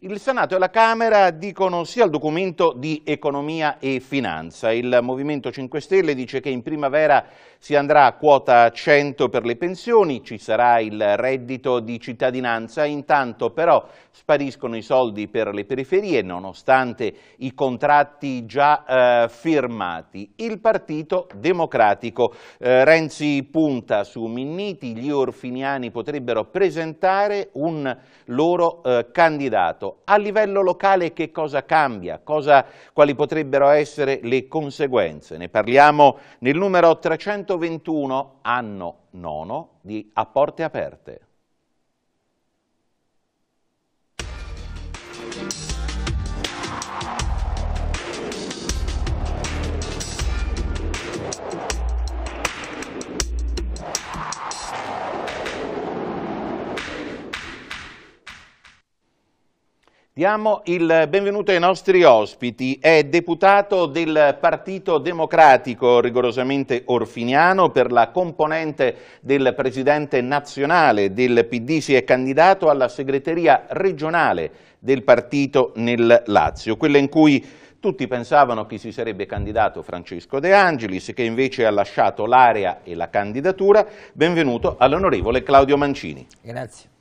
Il Senato e la Camera dicono sì al documento di economia e finanza. Il Movimento 5 Stelle dice che in primavera si andrà a quota 100 per le pensioni, ci sarà il reddito di cittadinanza, intanto però spariscono i soldi per le periferie nonostante i contratti già eh, firmati. Il Partito Democratico eh, Renzi punta su Minniti, gli orfiniani potrebbero presentare un loro eh, candidato a livello locale che cosa cambia? Cosa, quali potrebbero essere le conseguenze? Ne parliamo nel numero 321, anno 9, di A Porte Aperte. Diamo il benvenuto ai nostri ospiti. È deputato del Partito Democratico rigorosamente orfiniano per la componente del presidente nazionale del PD. Si è candidato alla segreteria regionale del partito nel Lazio, quella in cui tutti pensavano che si sarebbe candidato Francesco De Angelis, che invece ha lasciato l'area e la candidatura. Benvenuto all'onorevole Claudio Mancini. Grazie.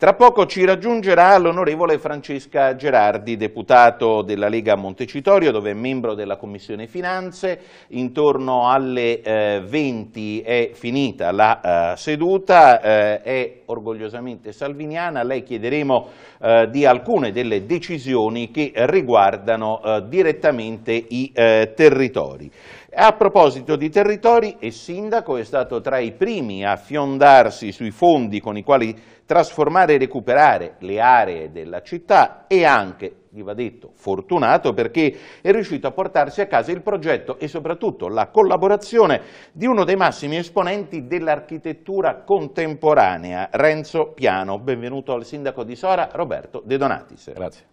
Tra poco ci raggiungerà l'onorevole Francesca Gerardi, deputato della Lega Montecitorio, dove è membro della Commissione Finanze. Intorno alle eh, 20 è finita la eh, seduta, eh, è orgogliosamente salviniana. A lei chiederemo eh, di alcune delle decisioni che riguardano eh, direttamente i eh, territori. A proposito di territori, il sindaco è stato tra i primi a fiondarsi sui fondi con i quali trasformare e recuperare le aree della città e anche, gli va detto, fortunato perché è riuscito a portarsi a casa il progetto e soprattutto la collaborazione di uno dei massimi esponenti dell'architettura contemporanea, Renzo Piano. Benvenuto al sindaco di Sora, Roberto De Donatis. Grazie.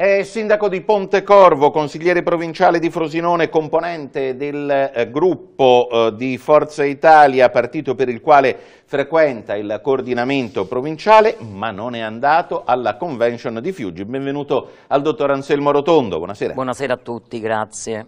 È sindaco di Pontecorvo, consigliere provinciale di Frosinone, componente del eh, gruppo eh, di Forza Italia, partito per il quale frequenta il coordinamento provinciale, ma non è andato alla convention di Fiuggi. Benvenuto al dottor Anselmo Rotondo, buonasera. Buonasera a tutti, grazie.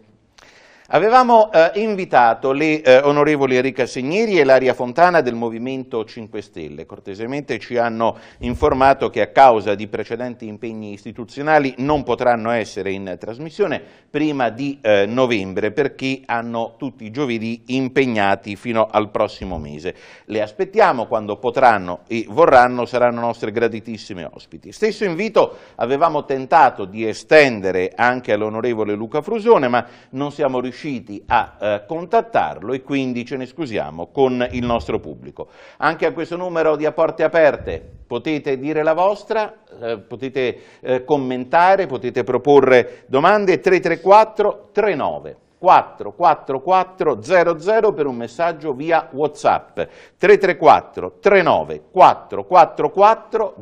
Avevamo eh, invitato le eh, onorevoli Erika Segneri e Laria Fontana del Movimento 5 Stelle. Cortesemente ci hanno informato che a causa di precedenti impegni istituzionali non potranno essere in trasmissione prima di eh, novembre perché hanno tutti i giovedì impegnati fino al prossimo mese. Le aspettiamo quando potranno e vorranno, saranno nostre gratitissime ospiti. Stesso invito avevamo tentato di estendere anche all'onorevole Luca Frusone, ma non siamo riusciti riusciti a eh, contattarlo e quindi ce ne scusiamo con il nostro pubblico. Anche a questo numero di A Porte Aperte potete dire la vostra, eh, potete eh, commentare, potete proporre domande 334 39 44400 per un messaggio via Whatsapp 334 39 444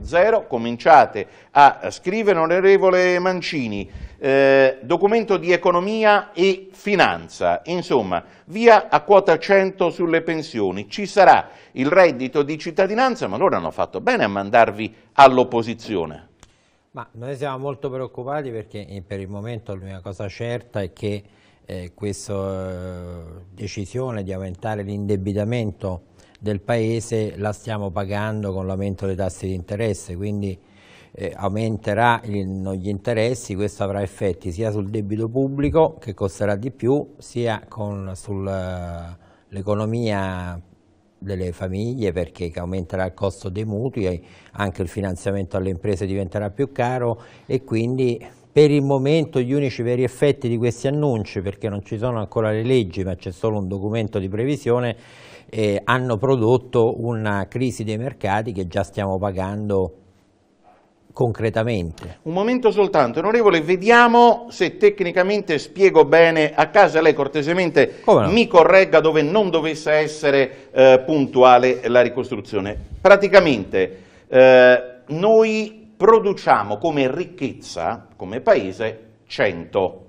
00 cominciate a scrivere onorevole Mancini eh, documento di economia e finanza, insomma, via a quota 100 sulle pensioni, ci sarà il reddito di cittadinanza, ma loro hanno fatto bene a mandarvi all'opposizione. Ma noi siamo molto preoccupati perché eh, per il momento l'unica cosa certa è che eh, questa eh, decisione di aumentare l'indebitamento del Paese la stiamo pagando con l'aumento dei tassi di interesse, quindi eh, aumenteranno gli interessi, questo avrà effetti sia sul debito pubblico che costerà di più, sia sull'economia eh, delle famiglie perché aumenterà il costo dei mutui, anche il finanziamento alle imprese diventerà più caro e quindi per il momento gli unici veri effetti di questi annunci, perché non ci sono ancora le leggi ma c'è solo un documento di previsione, eh, hanno prodotto una crisi dei mercati che già stiamo pagando concretamente. Un momento soltanto, onorevole, vediamo se tecnicamente spiego bene a casa, lei cortesemente no? mi corregga dove non dovesse essere eh, puntuale la ricostruzione. Praticamente eh, noi produciamo come ricchezza, come paese, 100,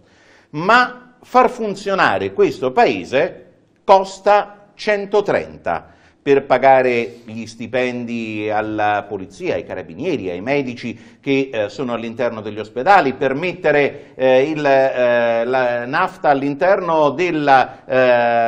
ma far funzionare questo paese costa 130 per pagare gli stipendi alla polizia, ai carabinieri, ai medici che eh, sono all'interno degli ospedali, per mettere eh, il, eh, la nafta all'interno della,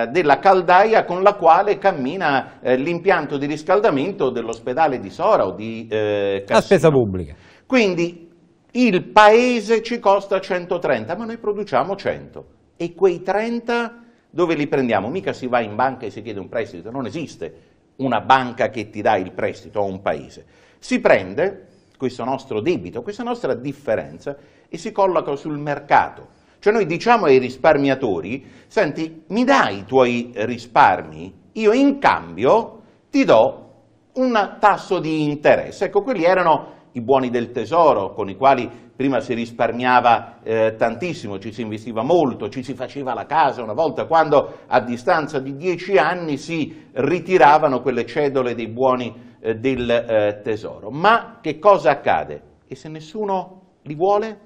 eh, della, caldaia con la quale cammina eh, l'impianto di riscaldamento dell'ospedale di Sora o di eh, Cassino. La spesa pubblica. Quindi il paese ci costa 130, ma noi produciamo 100 e quei 30 dove li prendiamo? Mica si va in banca e si chiede un prestito, non esiste una banca che ti dà il prestito a un paese, si prende questo nostro debito, questa nostra differenza e si colloca sul mercato. Cioè noi diciamo ai risparmiatori, senti, mi dai i tuoi risparmi, io in cambio ti do un tasso di interesse. Ecco, quelli erano i buoni del tesoro, con i quali prima si risparmiava eh, tantissimo, ci si investiva molto, ci si faceva la casa una volta, quando a distanza di dieci anni si ritiravano quelle cedole dei buoni eh, del eh, tesoro. Ma che cosa accade? E se nessuno li vuole?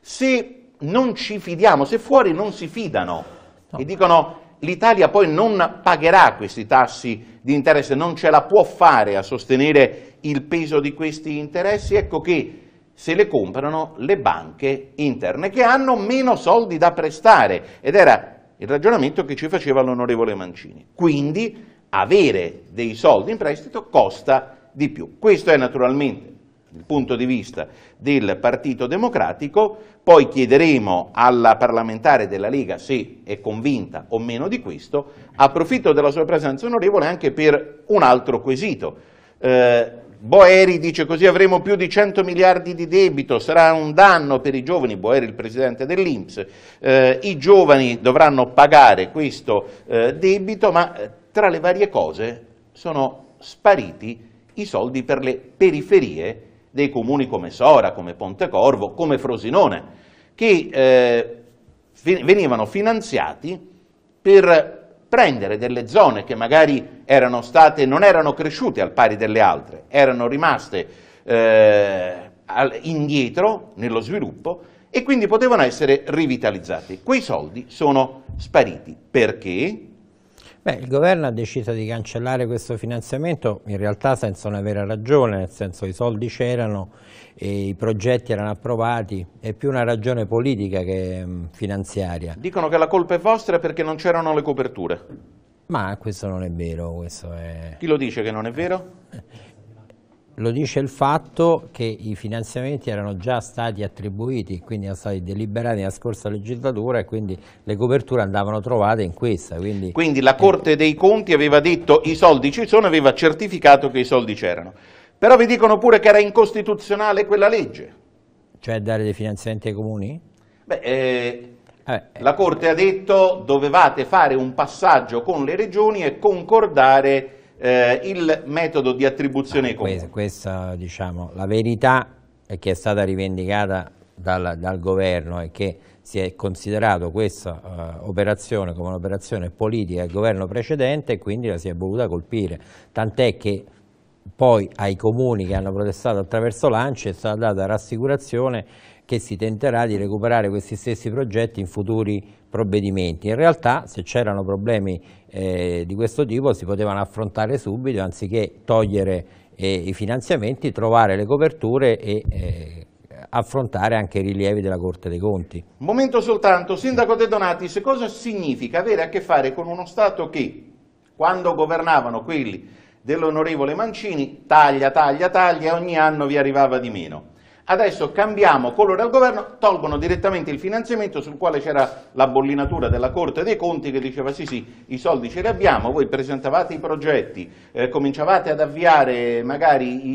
Se non ci fidiamo, se fuori non si fidano no. e dicono l'Italia poi non pagherà questi tassi di interesse, non ce la può fare a sostenere il peso di questi interessi, ecco che se le comprano le banche interne che hanno meno soldi da prestare ed era il ragionamento che ci faceva l'onorevole Mancini. Quindi avere dei soldi in prestito costa di più. Questo è naturalmente il punto di vista del Partito Democratico, poi chiederemo alla parlamentare della Lega se è convinta o meno di questo, approfitto della sua presenza onorevole anche per un altro quesito. Eh, Boeri dice così avremo più di 100 miliardi di debito, sarà un danno per i giovani, Boeri il presidente dell'Inps, eh, i giovani dovranno pagare questo eh, debito, ma eh, tra le varie cose sono spariti i soldi per le periferie dei comuni come Sora, come Pontecorvo, come Frosinone, che eh, venivano finanziati per prendere delle zone che magari erano state, non erano cresciute al pari delle altre, erano rimaste eh, indietro nello sviluppo e quindi potevano essere rivitalizzate. Quei soldi sono spariti perché Beh, il governo ha deciso di cancellare questo finanziamento in realtà senza una vera ragione, nel senso i soldi c'erano, i progetti erano approvati, è più una ragione politica che mm, finanziaria. Dicono che la colpa è vostra perché non c'erano le coperture. Ma questo non è vero, questo è... Chi lo dice che non è vero? Lo dice il fatto che i finanziamenti erano già stati attribuiti, quindi erano stati deliberati nella scorsa legislatura e quindi le coperture andavano trovate in questa. Quindi, quindi la Corte dei Conti aveva detto i soldi ci sono, aveva certificato che i soldi c'erano. Però vi dicono pure che era incostituzionale quella legge. Cioè dare dei finanziamenti ai comuni? Beh, eh, eh. la Corte ha detto dovevate fare un passaggio con le regioni e concordare eh, il metodo di attribuzione ai ah, comuni. Questa, questa, diciamo, la verità è che è stata rivendicata dal, dal governo e che si è considerato questa uh, operazione come un'operazione politica del governo precedente e quindi la si è voluta colpire, tant'è che poi ai comuni che hanno protestato attraverso l'ANCI è stata data rassicurazione che si tenterà di recuperare questi stessi progetti in futuri provvedimenti. In realtà se c'erano problemi eh, di questo tipo si potevano affrontare subito anziché togliere eh, i finanziamenti, trovare le coperture e eh, affrontare anche i rilievi della Corte dei Conti. Un momento soltanto, Sindaco De Donatis, cosa significa avere a che fare con uno Stato che quando governavano quelli dell'onorevole Mancini taglia, taglia, taglia e ogni anno vi arrivava di meno? Adesso cambiamo colore al governo, tolgono direttamente il finanziamento sul quale c'era la bollinatura della Corte dei Conti che diceva sì sì, i soldi ce li abbiamo, voi presentavate i progetti, eh, cominciavate ad avviare magari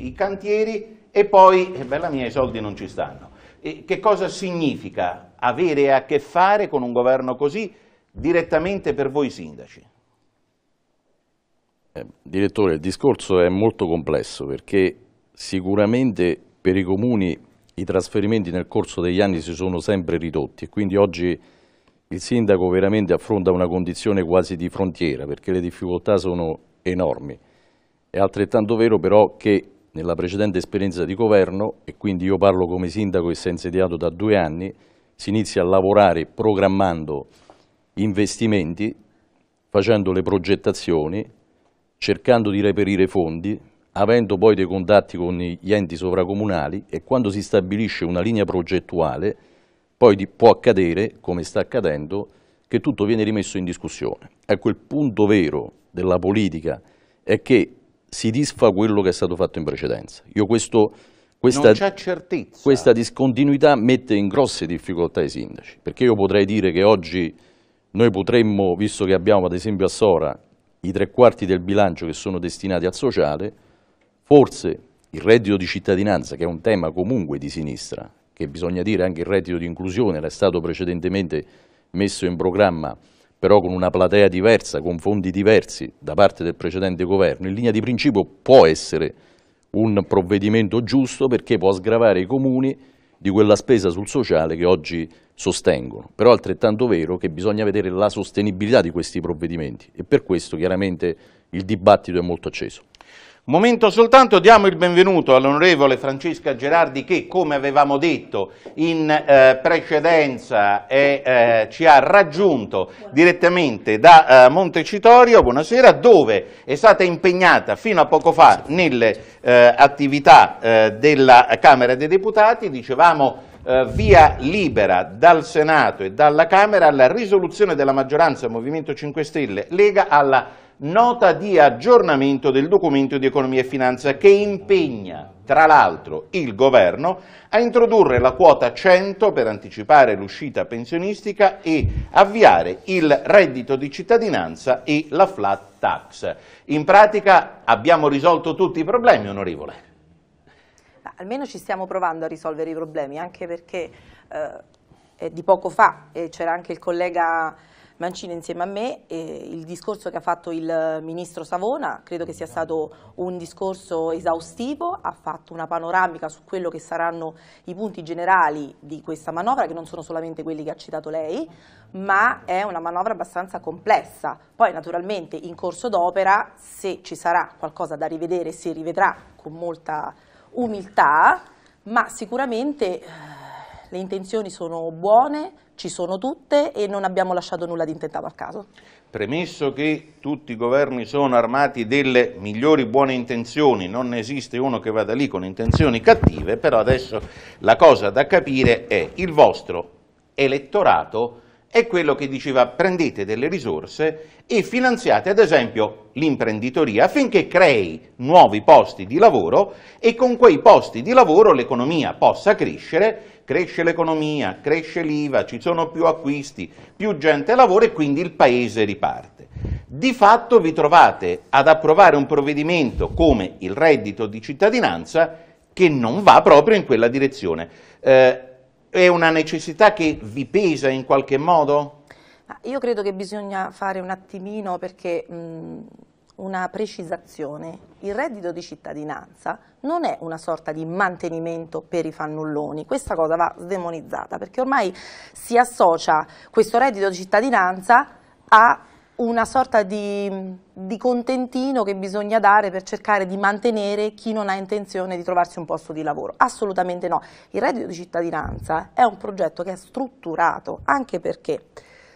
i, i cantieri e poi, eh, bella mia, i soldi non ci stanno. E che cosa significa avere a che fare con un governo così direttamente per voi sindaci? Eh, direttore, il discorso è molto complesso perché sicuramente per i comuni i trasferimenti nel corso degli anni si sono sempre ridotti e quindi oggi il sindaco veramente affronta una condizione quasi di frontiera perché le difficoltà sono enormi. È altrettanto vero però che nella precedente esperienza di governo, e quindi io parlo come sindaco che si è insediato da due anni, si inizia a lavorare programmando investimenti, facendo le progettazioni, cercando di reperire fondi, avendo poi dei contatti con gli enti sovracomunali e quando si stabilisce una linea progettuale, poi può accadere, come sta accadendo, che tutto viene rimesso in discussione. Ecco, il punto vero della politica è che si disfa quello che è stato fatto in precedenza. Io questo, questa, questa discontinuità mette in grosse difficoltà i sindaci, perché io potrei dire che oggi noi potremmo, visto che abbiamo ad esempio a Sora i tre quarti del bilancio che sono destinati al sociale, Forse il reddito di cittadinanza, che è un tema comunque di sinistra, che bisogna dire anche il reddito di inclusione, era stato precedentemente messo in programma però con una platea diversa, con fondi diversi da parte del precedente governo, in linea di principio può essere un provvedimento giusto perché può sgravare i comuni di quella spesa sul sociale che oggi sostengono. Però è altrettanto vero che bisogna vedere la sostenibilità di questi provvedimenti e per questo chiaramente il dibattito è molto acceso. Un Momento soltanto, diamo il benvenuto all'onorevole Francesca Gerardi che, come avevamo detto in eh, precedenza, è, eh, ci ha raggiunto direttamente da eh, Montecitorio, buonasera, dove è stata impegnata fino a poco fa nelle eh, attività eh, della Camera dei Deputati, dicevamo eh, via libera dal Senato e dalla Camera alla risoluzione della maggioranza Movimento 5 Stelle Lega alla nota di aggiornamento del documento di economia e finanza che impegna tra l'altro il governo a introdurre la quota 100 per anticipare l'uscita pensionistica e avviare il reddito di cittadinanza e la flat tax. In pratica abbiamo risolto tutti i problemi, onorevole almeno ci stiamo provando a risolvere i problemi, anche perché eh, di poco fa eh, c'era anche il collega Mancino insieme a me e il discorso che ha fatto il ministro Savona credo che sia stato un discorso esaustivo, ha fatto una panoramica su quello che saranno i punti generali di questa manovra che non sono solamente quelli che ha citato lei ma è una manovra abbastanza complessa, poi naturalmente in corso d'opera se ci sarà qualcosa da rivedere si rivedrà con molta umiltà, ma sicuramente eh, le intenzioni sono buone, ci sono tutte e non abbiamo lasciato nulla di intentato a caso. Premesso che tutti i governi sono armati delle migliori buone intenzioni, non ne esiste uno che vada lì con intenzioni cattive, però adesso la cosa da capire è il vostro elettorato è quello che diceva prendete delle risorse e finanziate ad esempio l'imprenditoria affinché crei nuovi posti di lavoro e con quei posti di lavoro l'economia possa crescere, cresce l'economia, cresce l'IVA, ci sono più acquisti, più gente lavora e quindi il paese riparte. Di fatto vi trovate ad approvare un provvedimento come il reddito di cittadinanza che non va proprio in quella direzione. Eh, è una necessità che vi pesa in qualche modo? Io credo che bisogna fare un attimino perché mh, una precisazione. Il reddito di cittadinanza non è una sorta di mantenimento per i fannulloni, questa cosa va sdemonizzata perché ormai si associa questo reddito di cittadinanza a una sorta di, di, contentino che bisogna dare per cercare di mantenere chi non ha intenzione di trovarsi un posto di lavoro. Assolutamente no. Il reddito di cittadinanza è un progetto che è strutturato, anche perché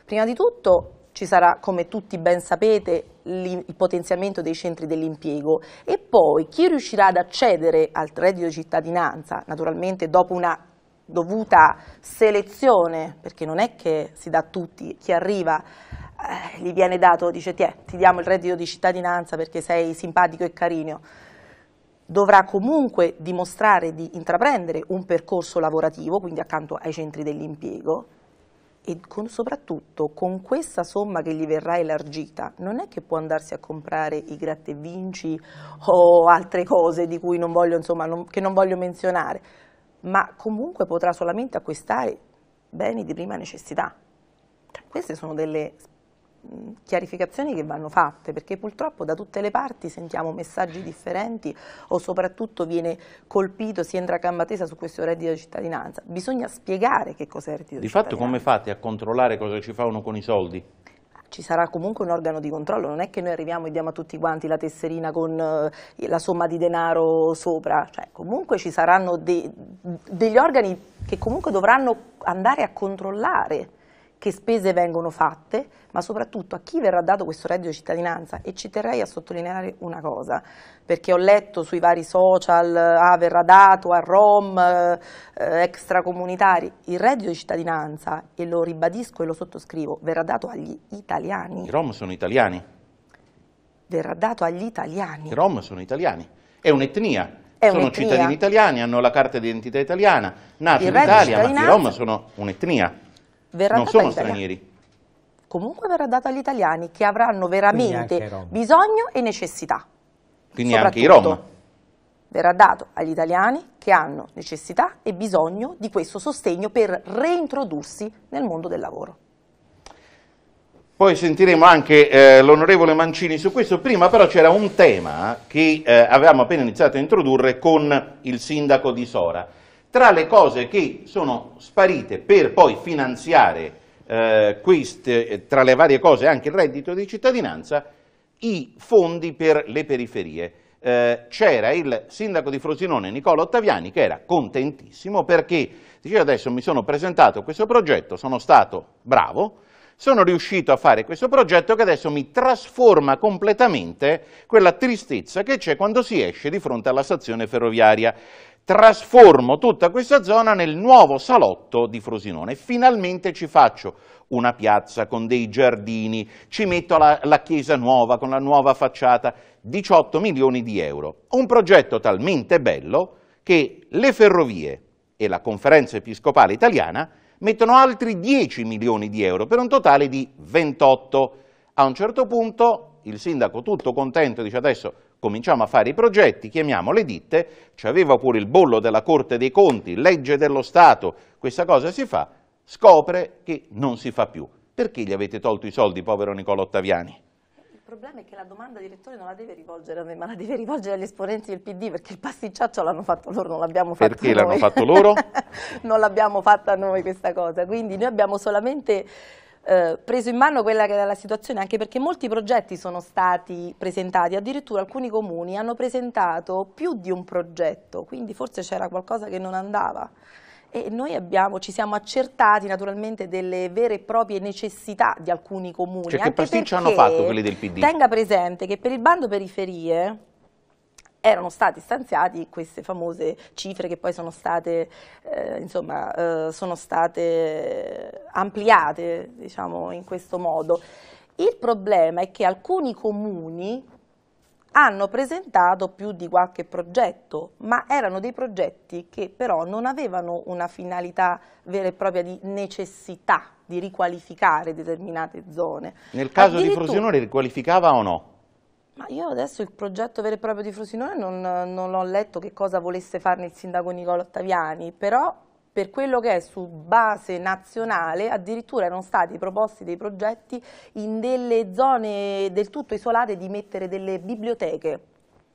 prima di tutto ci sarà, come tutti ben sapete, il potenziamento dei centri dell'impiego e poi chi riuscirà ad accedere al reddito di cittadinanza, naturalmente dopo una dovuta selezione, perché non è che si dà a tutti chi arriva eh, gli viene dato, dice ti, ti diamo il reddito di cittadinanza perché sei simpatico e carino, dovrà comunque dimostrare di intraprendere un percorso lavorativo, quindi accanto ai centri dell'impiego, e con, soprattutto con questa somma che gli verrà elargita non è che può andarsi a comprare i gratte vinci o altre cose di cui non voglio, insomma, non, che non voglio menzionare, ma comunque potrà solamente acquistare beni di prima necessità. Cioè, queste sono delle chiarificazioni che vanno fatte perché purtroppo da tutte le parti sentiamo messaggi differenti o soprattutto viene colpito, si entra a gamba tesa su questo reddito di cittadinanza. Bisogna spiegare che cos'è il reddito di, cittadinanza. Di fatto come fate a controllare cosa ci fa uno con i soldi? ci sarà comunque un organo di controllo, non è che noi arriviamo e diamo a tutti quanti la tesserina con eh, la somma di denaro sopra, cioè, comunque ci saranno de degli organi che comunque dovranno andare a controllare che spese vengono fatte, ma soprattutto a chi verrà dato questo reddito di cittadinanza. E ci terrei a sottolineare una cosa, perché ho letto sui vari social, ah, verrà dato a Rom, eh, extracomunitari, il reddito di cittadinanza, e lo ribadisco e lo sottoscrivo, verrà dato agli italiani. I Rom sono italiani? Verrà dato agli italiani. I Rom sono italiani, è un'etnia. sono un cittadini italiani, hanno la carta d'identità italiana, nati in Italia, ma i Rom sono un'etnia verrà non sono stranieri. Comunque verrà data agli italiani che avranno veramente bisogno e necessità. Quindi anche i Rom. Verrà dato agli italiani che hanno necessità e bisogno di questo sostegno per reintrodursi nel mondo del lavoro. Poi sentiremo anche eh, l'onorevole Mancini su questo, prima però c'era un tema che eh, avevamo appena iniziato a introdurre con il sindaco di Sora. Tra le cose che sono sparite per poi finanziare eh, queste, eh, tra le varie cose anche il reddito di cittadinanza, i fondi per le periferie. Eh, c'era il sindaco di Frosinone Nicola Ottaviani che era contentissimo perché diceva adesso mi sono presentato a questo progetto, sono stato bravo, sono riuscito a fare questo progetto che adesso mi trasforma completamente quella tristezza che c'è quando si esce di fronte alla stazione ferroviaria trasformo tutta questa zona nel nuovo salotto di Frosinone. Finalmente ci faccio una piazza con dei giardini, ci metto la, la chiesa nuova con la nuova facciata, 18 milioni di euro. Un progetto talmente bello che le ferrovie e la conferenza episcopale italiana mettono altri 10 milioni di euro per un totale di 28. A un certo punto il sindaco tutto contento dice adesso cominciamo a fare i progetti, chiamiamo le ditte, c'aveva pure il bollo della Corte dei Conti, legge dello Stato, questa cosa si fa, scopre che non si fa più. Perché gli avete tolto i soldi, povero Nicola Ottaviani? Il problema è che la domanda direttore non la deve rivolgere a me, ma la deve rivolgere agli esponenti del PD, perché il pasticciaccio l'hanno fatto loro, non l'abbiamo fatto perché noi. Perché l'hanno fatto loro? non l'abbiamo fatta noi questa cosa, quindi noi abbiamo solamente eh, preso in mano quella che era la situazione, anche perché molti progetti sono stati presentati, addirittura alcuni comuni hanno presentato più di un progetto, quindi forse c'era qualcosa che non andava. E noi abbiamo, ci siamo accertati naturalmente delle vere e proprie necessità di alcuni comuni. Cioè che pasticcio hanno fatto quelli del PD? Tenga presente che per il bando periferie erano stati stanziati queste famose cifre che poi sono state, eh, insomma, eh, sono state ampliate diciamo, in questo modo. Il problema è che alcuni comuni hanno presentato più di qualche progetto, ma erano dei progetti che però non avevano una finalità vera e propria di necessità di riqualificare determinate zone. Nel caso di Frosinone riqualificava o no? Ma io adesso il progetto vero e proprio di Frosinone non, non ho letto che cosa volesse farne il sindaco Nicola Ottaviani, però per quello che è su base nazionale addirittura erano stati proposti dei progetti in delle zone del tutto isolate di mettere delle biblioteche.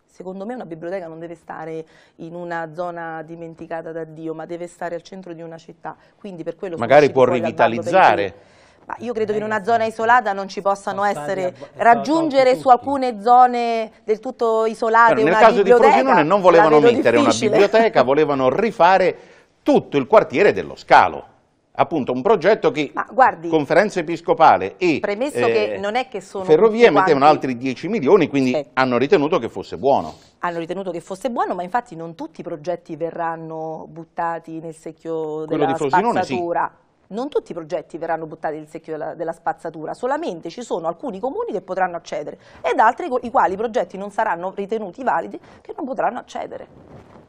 Secondo me una biblioteca non deve stare in una zona dimenticata da Dio, ma deve stare al centro di una città. Quindi per quello Magari può rivitalizzare. Ma io credo che in eh, una zona isolata non ci possano essere, raggiungere su alcune zone del tutto isolate Però, certo, nel caso di Frosinone non volevano mettere una biblioteca, volevano rifare tutto il quartiere dello Scalo appunto un progetto che guardi, conferenza episcopale e eh, ferrovie mettevano altri 10 milioni quindi eh. hanno ritenuto che fosse buono hanno ritenuto che fosse buono, ma infatti non tutti i progetti verranno buttati nel secchio Quello della di spazzatura. Sì non tutti i progetti verranno buttati nel secchio della, della, spazzatura, solamente ci sono alcuni comuni che potranno accedere ed altri i quali i progetti non saranno ritenuti validi che non potranno accedere.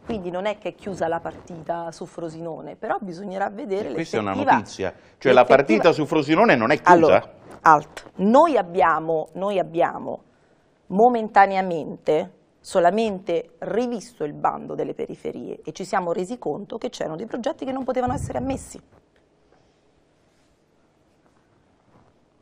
Quindi non è che è chiusa la partita su Frosinone, però bisognerà vedere le Questa è una notizia, cioè la partita su Frosinone non è chiusa? Allora, alt, noi abbiamo, noi abbiamo momentaneamente solamente rivisto il bando delle periferie e ci siamo resi conto che c'erano dei progetti che non potevano essere ammessi.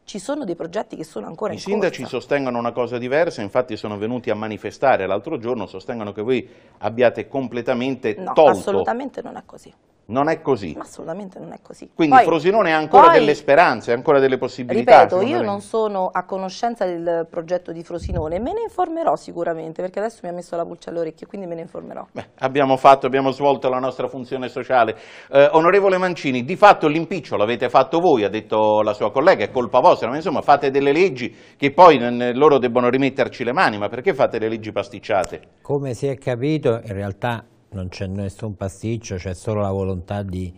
ci sono dei progetti che sono ancora I in corso. I sindaci sostengono una cosa diversa, infatti sono venuti a manifestare l'altro giorno, sostengono che voi abbiate completamente no, tolto. assolutamente non è così. Non è così? Ma assolutamente non è così. Quindi poi, Frosinone ha ancora poi, delle speranze, ancora delle possibilità. Ripeto, io non sono a conoscenza del progetto di Frosinone, me ne informerò sicuramente, perché adesso mi ha messo la pulce all'orecchio, quindi me ne informerò. Beh, abbiamo fatto, abbiamo svolto la nostra funzione sociale. Eh, onorevole Mancini, di fatto l'impiccio l'avete fatto voi, ha detto la sua collega, è colpa vostra vostra, ma insomma fate delle leggi che poi loro debbono rimetterci le mani, ma perché fate le leggi pasticciate? Come si è capito, in realtà non c'è nessun pasticcio, c'è solo la volontà di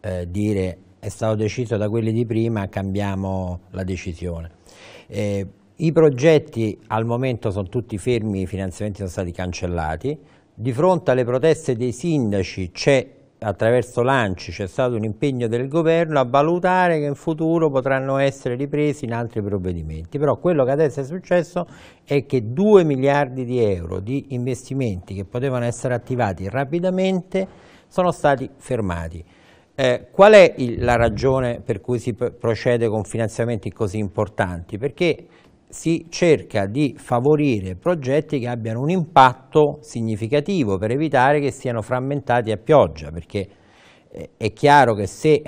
eh, dire è stato deciso da quelli di prima, cambiamo la decisione. Eh, I progetti al momento sono tutti fermi, i finanziamenti sono stati cancellati, di fronte alle proteste dei sindaci c'è attraverso l'ANCI c'è stato un impegno del governo a valutare che in futuro potranno essere ripresi in altri provvedimenti. Però quello che adesso è successo è che 2 miliardi di euro di investimenti che potevano essere attivati rapidamente sono stati fermati. Eh, qual è il, la ragione per cui si procede con finanziamenti così importanti? Perché si cerca di favorire progetti che abbiano un impatto significativo per evitare che siano frammentati a pioggia, perché eh, è chiaro che se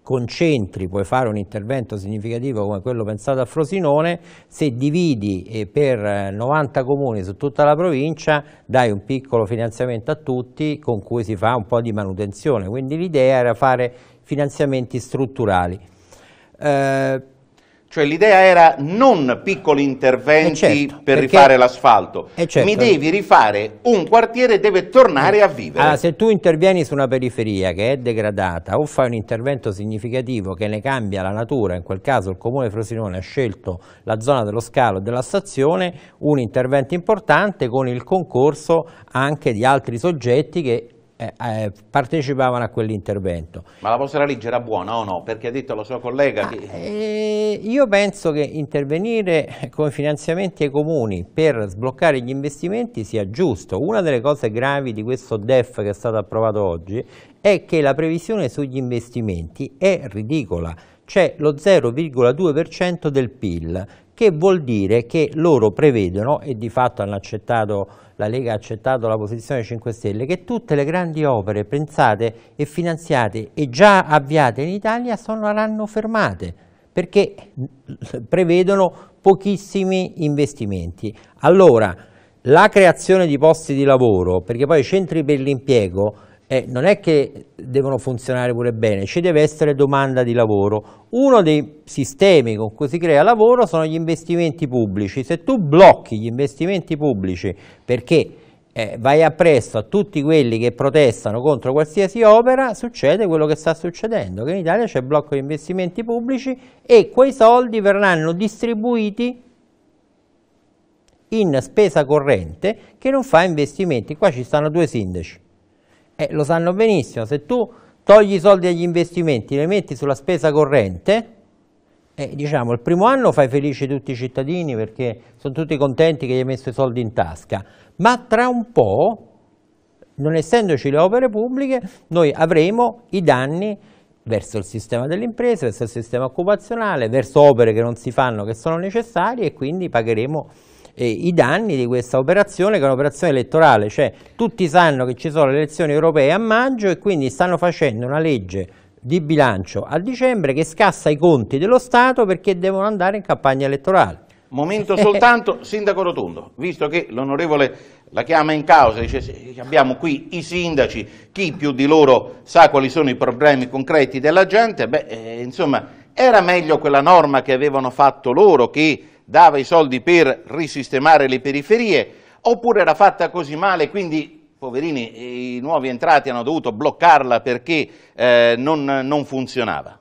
concentri puoi fare un intervento significativo come quello pensato a Frosinone, se dividi eh, per 90 eh, comuni su tutta la provincia dai un piccolo finanziamento a tutti con cui si fa un po' di manutenzione, quindi l'idea era fare finanziamenti strutturali. Eh, cioè l'idea era non piccoli interventi eh, certo, per perché, rifare l'asfalto, eh, certo, mi devi rifare un quartiere deve tornare a vivere. Allora, se tu intervieni su una periferia che è degradata o fai un intervento significativo che ne cambia la natura, in quel caso il comune Frosinone ha scelto la zona dello scalo e della stazione, un intervento importante con il concorso anche di altri soggetti che eh, eh, partecipavano a quell'intervento. Ma la vostra legge era buona o no? Perché ha detto alla sua collega ah, che... eh, io penso che intervenire con finanziamenti ai comuni per sbloccare gli investimenti sia giusto. Una delle cose gravi di questo DEF che è stato approvato oggi è che la previsione sugli investimenti è ridicola. C'è lo 0,2% del PIL, che vuol dire che loro prevedono, e di fatto hanno accettato la Lega ha accettato la posizione 5 Stelle, che tutte le grandi opere pensate e finanziate e già avviate in Italia saranno fermate, perché prevedono pochissimi investimenti. Allora, la creazione di posti di lavoro, perché poi i centri per l'impiego eh, non è che devono funzionare pure bene, ci deve essere domanda di lavoro. Uno dei sistemi con cui si crea lavoro sono gli investimenti pubblici. Se tu blocchi gli investimenti pubblici perché eh, vai appresso a tutti quelli che protestano contro qualsiasi opera, succede quello che sta succedendo, che in Italia c'è blocco di investimenti pubblici e quei soldi verranno distribuiti in spesa corrente che non fa investimenti. Qua ci stanno due sindaci eh, lo sanno benissimo, se tu togli i soldi agli investimenti, li metti sulla spesa corrente, eh, diciamo, il primo anno fai felici tutti i cittadini perché sono tutti contenti che gli hai messo i soldi in tasca, ma tra un po', non essendoci le opere pubbliche, noi avremo i danni verso il sistema delle imprese, verso il sistema occupazionale, verso opere che non si fanno, che sono necessarie e quindi pagheremo eh, i danni di questa operazione che è un'operazione elettorale, cioè tutti sanno che ci sono le elezioni europee a maggio e quindi stanno facendo una legge di bilancio a dicembre che scassa i conti dello Stato perché devono andare in campagna elettorale. Momento soltanto, Sindaco Rotondo, visto che l'onorevole la chiama in causa, dice abbiamo qui i sindaci, chi più di loro sa quali sono i problemi concreti della gente, beh, eh, insomma, era meglio quella norma che avevano fatto loro che dava i soldi per risistemare le periferie, oppure era fatta così male, quindi poverini i nuovi entrati hanno dovuto bloccarla perché eh, non, non funzionava.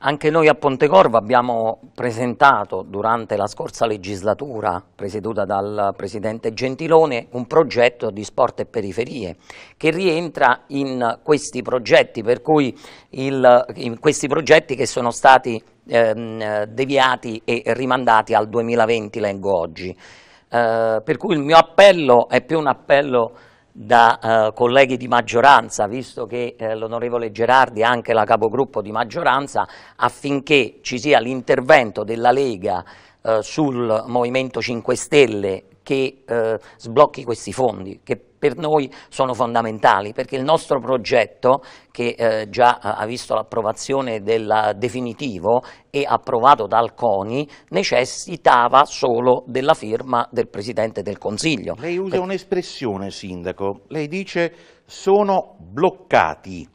Anche noi a Pontecorvo abbiamo presentato durante la scorsa legislatura, presieduta dal Presidente Gentilone, un progetto di sport e periferie che rientra in questi progetti, per cui il, in questi progetti che sono stati ehm, deviati e rimandati al 2020, leggo oggi. Eh, per cui il mio appello è più un appello da eh, colleghi di maggioranza, visto che eh, l'onorevole Gerardi è anche la capogruppo di maggioranza, affinché ci sia l'intervento della Lega eh, sul Movimento 5 Stelle che eh, sblocchi questi fondi, che per noi sono fondamentali perché il nostro progetto che eh, già eh, ha visto l'approvazione del definitivo e approvato dal CONI necessitava solo della firma del Presidente del Consiglio. Lei usa un'espressione Sindaco, lei dice sono bloccati.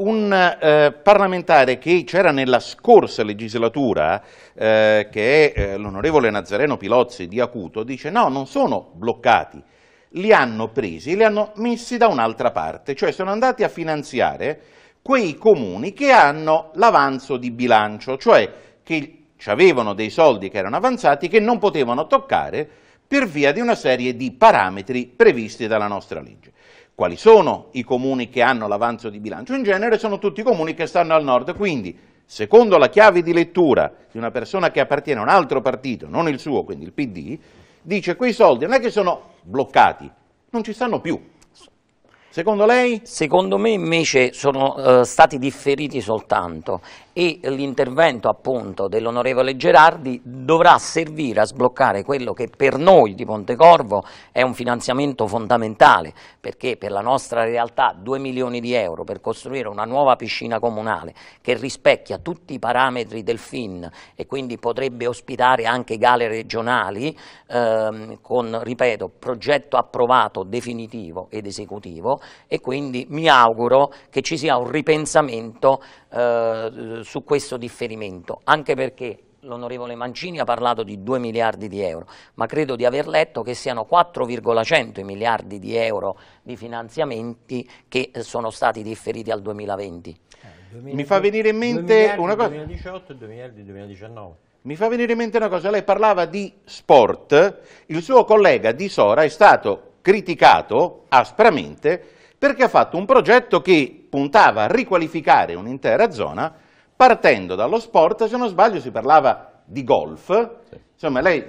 Un eh, parlamentare che c'era nella scorsa legislatura, eh, che è eh, l'onorevole Nazareno Pilozzi di Acuto, dice no, non sono bloccati, li hanno presi e li hanno messi da un'altra parte, cioè sono andati a finanziare quei comuni che hanno l'avanzo di bilancio, cioè che avevano dei soldi che erano avanzati che non potevano toccare per via di una serie di parametri previsti dalla nostra legge. Quali sono i comuni che hanno l'avanzo di bilancio? In genere sono tutti i comuni che stanno al nord, quindi secondo la chiave di lettura di una persona che appartiene a un altro partito, non il suo, quindi il PD, dice quei soldi non è che sono bloccati, non ci stanno più. Secondo lei? Secondo me invece sono eh, stati differiti soltanto e l'intervento appunto dell'onorevole Gerardi dovrà servire a sbloccare quello che per noi di Pontecorvo è un finanziamento fondamentale perché per la nostra realtà 2 milioni di euro per costruire una nuova piscina comunale che rispecchia tutti i parametri del FIN e quindi potrebbe ospitare anche gale regionali ehm, con, ripeto, progetto approvato definitivo ed esecutivo e quindi mi auguro che ci sia un ripensamento eh, su questo differimento, anche perché l'onorevole Mancini ha parlato di 2 miliardi di euro, ma credo di aver letto che siano 4,100 miliardi di euro di finanziamenti che eh, sono stati differiti al 2020. Eh, 2000, Mi fa venire in mente una cosa... 2018 e 2019. Mi fa venire in mente una cosa, lei parlava di sport, il suo collega di Sora è stato criticato aspramente perché ha fatto un progetto che puntava a riqualificare un'intera zona partendo dallo sport, se non sbaglio si parlava di golf, sì. insomma lei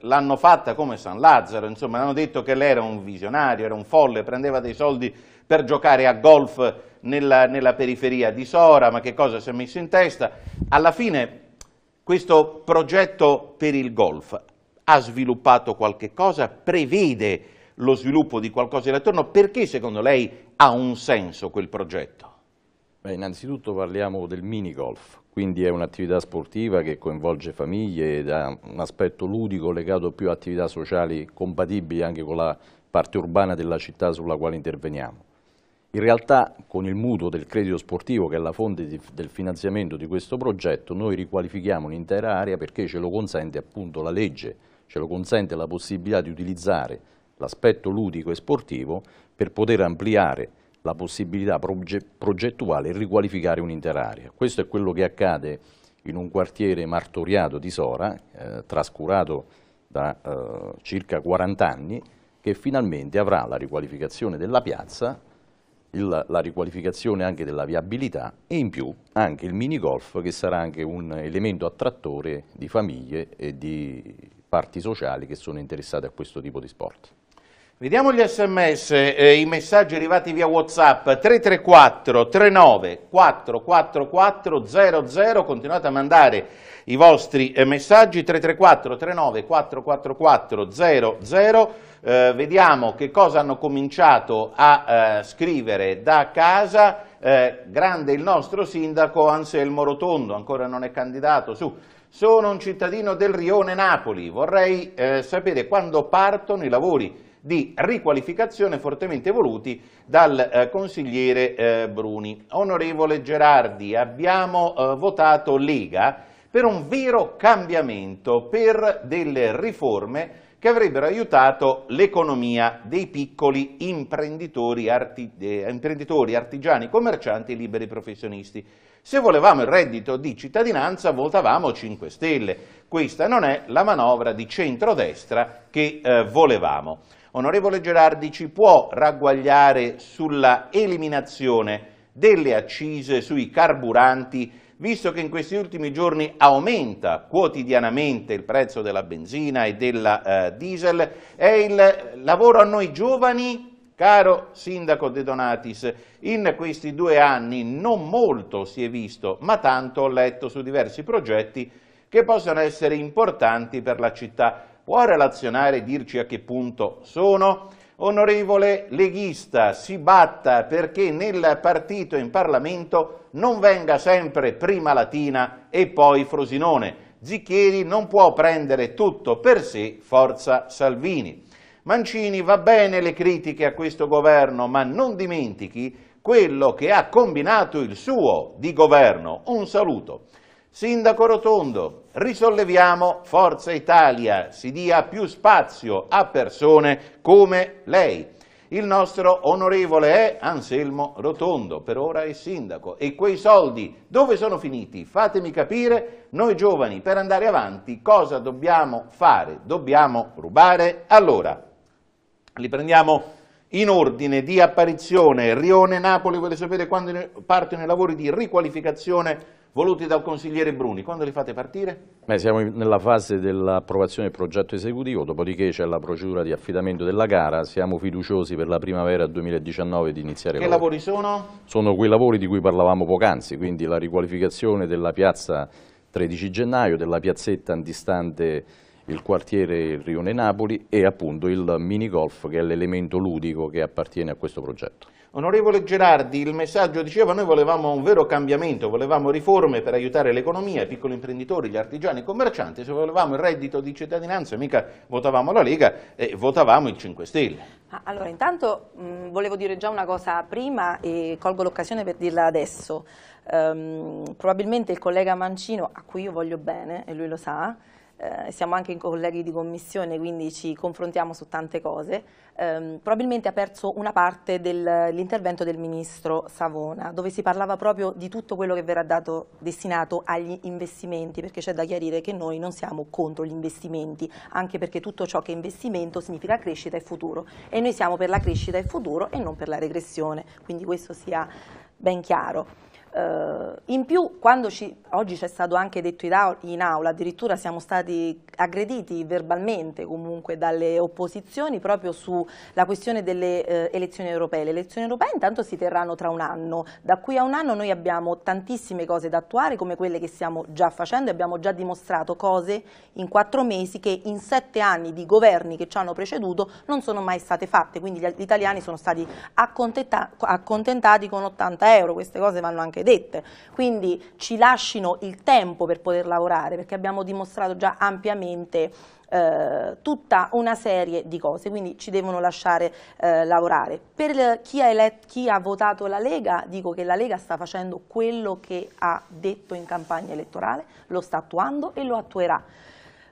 l'hanno fatta come San Lazzaro, insomma hanno detto che lei era un visionario, era un folle, prendeva dei soldi per giocare a golf nella, nella periferia di Sora, ma che cosa si è messo in testa? Alla fine questo progetto per il golf ha sviluppato qualche cosa, prevede lo sviluppo di qualcosa di attorno, perché secondo lei ha un senso quel progetto? Beh, innanzitutto parliamo del mini golf, quindi è un'attività sportiva che coinvolge famiglie ed ha un aspetto ludico legato più a attività sociali compatibili anche con la parte urbana della città sulla quale interveniamo. In realtà con il mutuo del credito sportivo che è la fonte di, del finanziamento di questo progetto noi riqualifichiamo un'intera area perché ce lo consente appunto la legge, ce lo consente la possibilità di utilizzare l'aspetto ludico e sportivo per poter ampliare la possibilità progettuale di riqualificare un'intera area. Questo è quello che accade in un quartiere martoriato di Sora, eh, trascurato da eh, circa 40 anni, che finalmente avrà la riqualificazione della piazza, il, la riqualificazione anche della viabilità e in più anche il minigolf che sarà anche un elemento attrattore di famiglie e di parti sociali che sono interessate a questo tipo di sport. Vediamo gli sms, eh, i messaggi arrivati via Whatsapp 334 39 444 00, continuate a mandare i vostri eh, messaggi 334 39 444 00, eh, vediamo che cosa hanno cominciato a eh, scrivere da casa, eh, grande il nostro sindaco Anselmo Rotondo, ancora non è candidato, su. Sono un cittadino del Rione Napoli, vorrei eh, sapere quando partono i lavori di riqualificazione fortemente voluti dal eh, consigliere eh, Bruni. Onorevole Gerardi, abbiamo eh, votato Lega per un vero cambiamento, per delle riforme che avrebbero aiutato l'economia dei piccoli imprenditori, arti, eh, imprenditori, artigiani, commercianti e liberi professionisti. Se volevamo il reddito di cittadinanza votavamo 5 Stelle, questa non è la manovra di centrodestra che eh, volevamo. Onorevole Gerardi, ci può ragguagliare sulla eliminazione delle accise sui carburanti, visto che in questi ultimi giorni aumenta quotidianamente il prezzo della benzina e della eh, diesel, è il lavoro a noi giovani Caro Sindaco De Donatis, in questi due anni non molto si è visto, ma tanto ho letto su diversi progetti che possono essere importanti per la città può relazionare e dirci a che punto sono? Onorevole leghista, si batta perché nel partito in Parlamento non venga sempre prima Latina e poi Frosinone. Zicchieri non può prendere tutto per sé, forza Salvini. Mancini va bene le critiche a questo governo, ma non dimentichi quello che ha combinato il suo di governo. Un saluto. Sindaco Rotondo, risolleviamo Forza Italia, si dia più spazio a persone come lei. Il nostro onorevole è Anselmo Rotondo, per ora è sindaco. E quei soldi dove sono finiti? Fatemi capire, noi giovani per andare avanti cosa dobbiamo fare? Dobbiamo rubare? Allora, li prendiamo in ordine di apparizione. Rione Napoli, volete sapere quando partono i lavori di riqualificazione? voluti dal consigliere Bruni, quando li fate partire? Beh, siamo nella fase dell'approvazione del progetto esecutivo, dopodiché c'è la procedura di affidamento della gara, siamo fiduciosi per la primavera 2019 di iniziare Che lavori sono? Sono quei lavori di cui parlavamo poc'anzi, quindi la riqualificazione della piazza 13 gennaio, della piazzetta antistante il quartiere Rione Napoli e appunto il minigolf che è l'elemento ludico che appartiene a questo progetto. Onorevole Gerardi, il messaggio diceva noi volevamo un vero cambiamento, volevamo riforme per aiutare l'economia, i piccoli imprenditori, gli artigiani, i commercianti, se volevamo il reddito di cittadinanza mica votavamo la Lega e votavamo il 5 Stelle. Allora intanto mh, volevo dire già una cosa prima e colgo l'occasione per dirla adesso. Um, probabilmente il collega Mancino, a cui io voglio bene e lui lo sa, eh, siamo anche colleghi di commissione, quindi ci confrontiamo su tante cose, ehm, probabilmente ha perso una parte dell'intervento del ministro Savona, dove si parlava proprio di tutto quello che verrà dato, destinato agli investimenti, perché c'è da chiarire che noi non siamo contro gli investimenti, anche perché tutto ciò che è investimento significa crescita e futuro, e noi siamo per la crescita e futuro e non per la regressione, quindi questo sia ben chiaro. Eh, in più, quando ci, oggi c'è stato anche detto in aula, addirittura siamo stati aggrediti verbalmente comunque dalle opposizioni proprio sulla questione delle eh, elezioni europee. Le elezioni europee intanto si terranno tra un anno, da qui a un anno noi abbiamo tantissime cose da attuare come quelle che stiamo già facendo e abbiamo già dimostrato cose in quattro mesi che in sette anni di governi che ci hanno preceduto non sono mai state fatte, quindi gli italiani sono stati accontentati con 80 euro, queste cose vanno anche anche dette, quindi ci lasciano il tempo per poter lavorare perché abbiamo dimostrato già ampiamente eh, tutta una serie di cose, quindi ci devono lasciare eh, lavorare. Per chi ha, eletto, chi ha, votato la Lega, dico che la Lega sta facendo quello che ha detto in campagna elettorale, lo sta attuando e lo attuerà.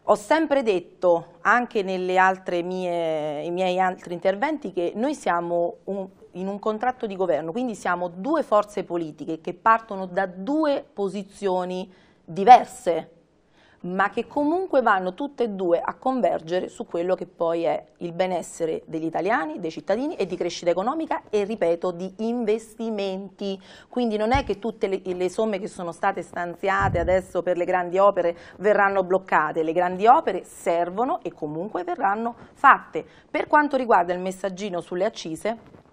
Ho sempre detto, anche nelle altre mie, miei altri interventi, che noi siamo un, in un contratto di governo, quindi siamo due forze politiche che partono da due posizioni diverse, ma che comunque vanno tutte e due a convergere su quello che poi è il benessere degli italiani, dei cittadini e di crescita economica e, ripeto, di investimenti. Quindi non è che tutte le, le, somme che sono state stanziate adesso per le grandi opere verranno bloccate, le grandi opere servono e comunque verranno fatte. Per quanto riguarda il messaggino sulle accise,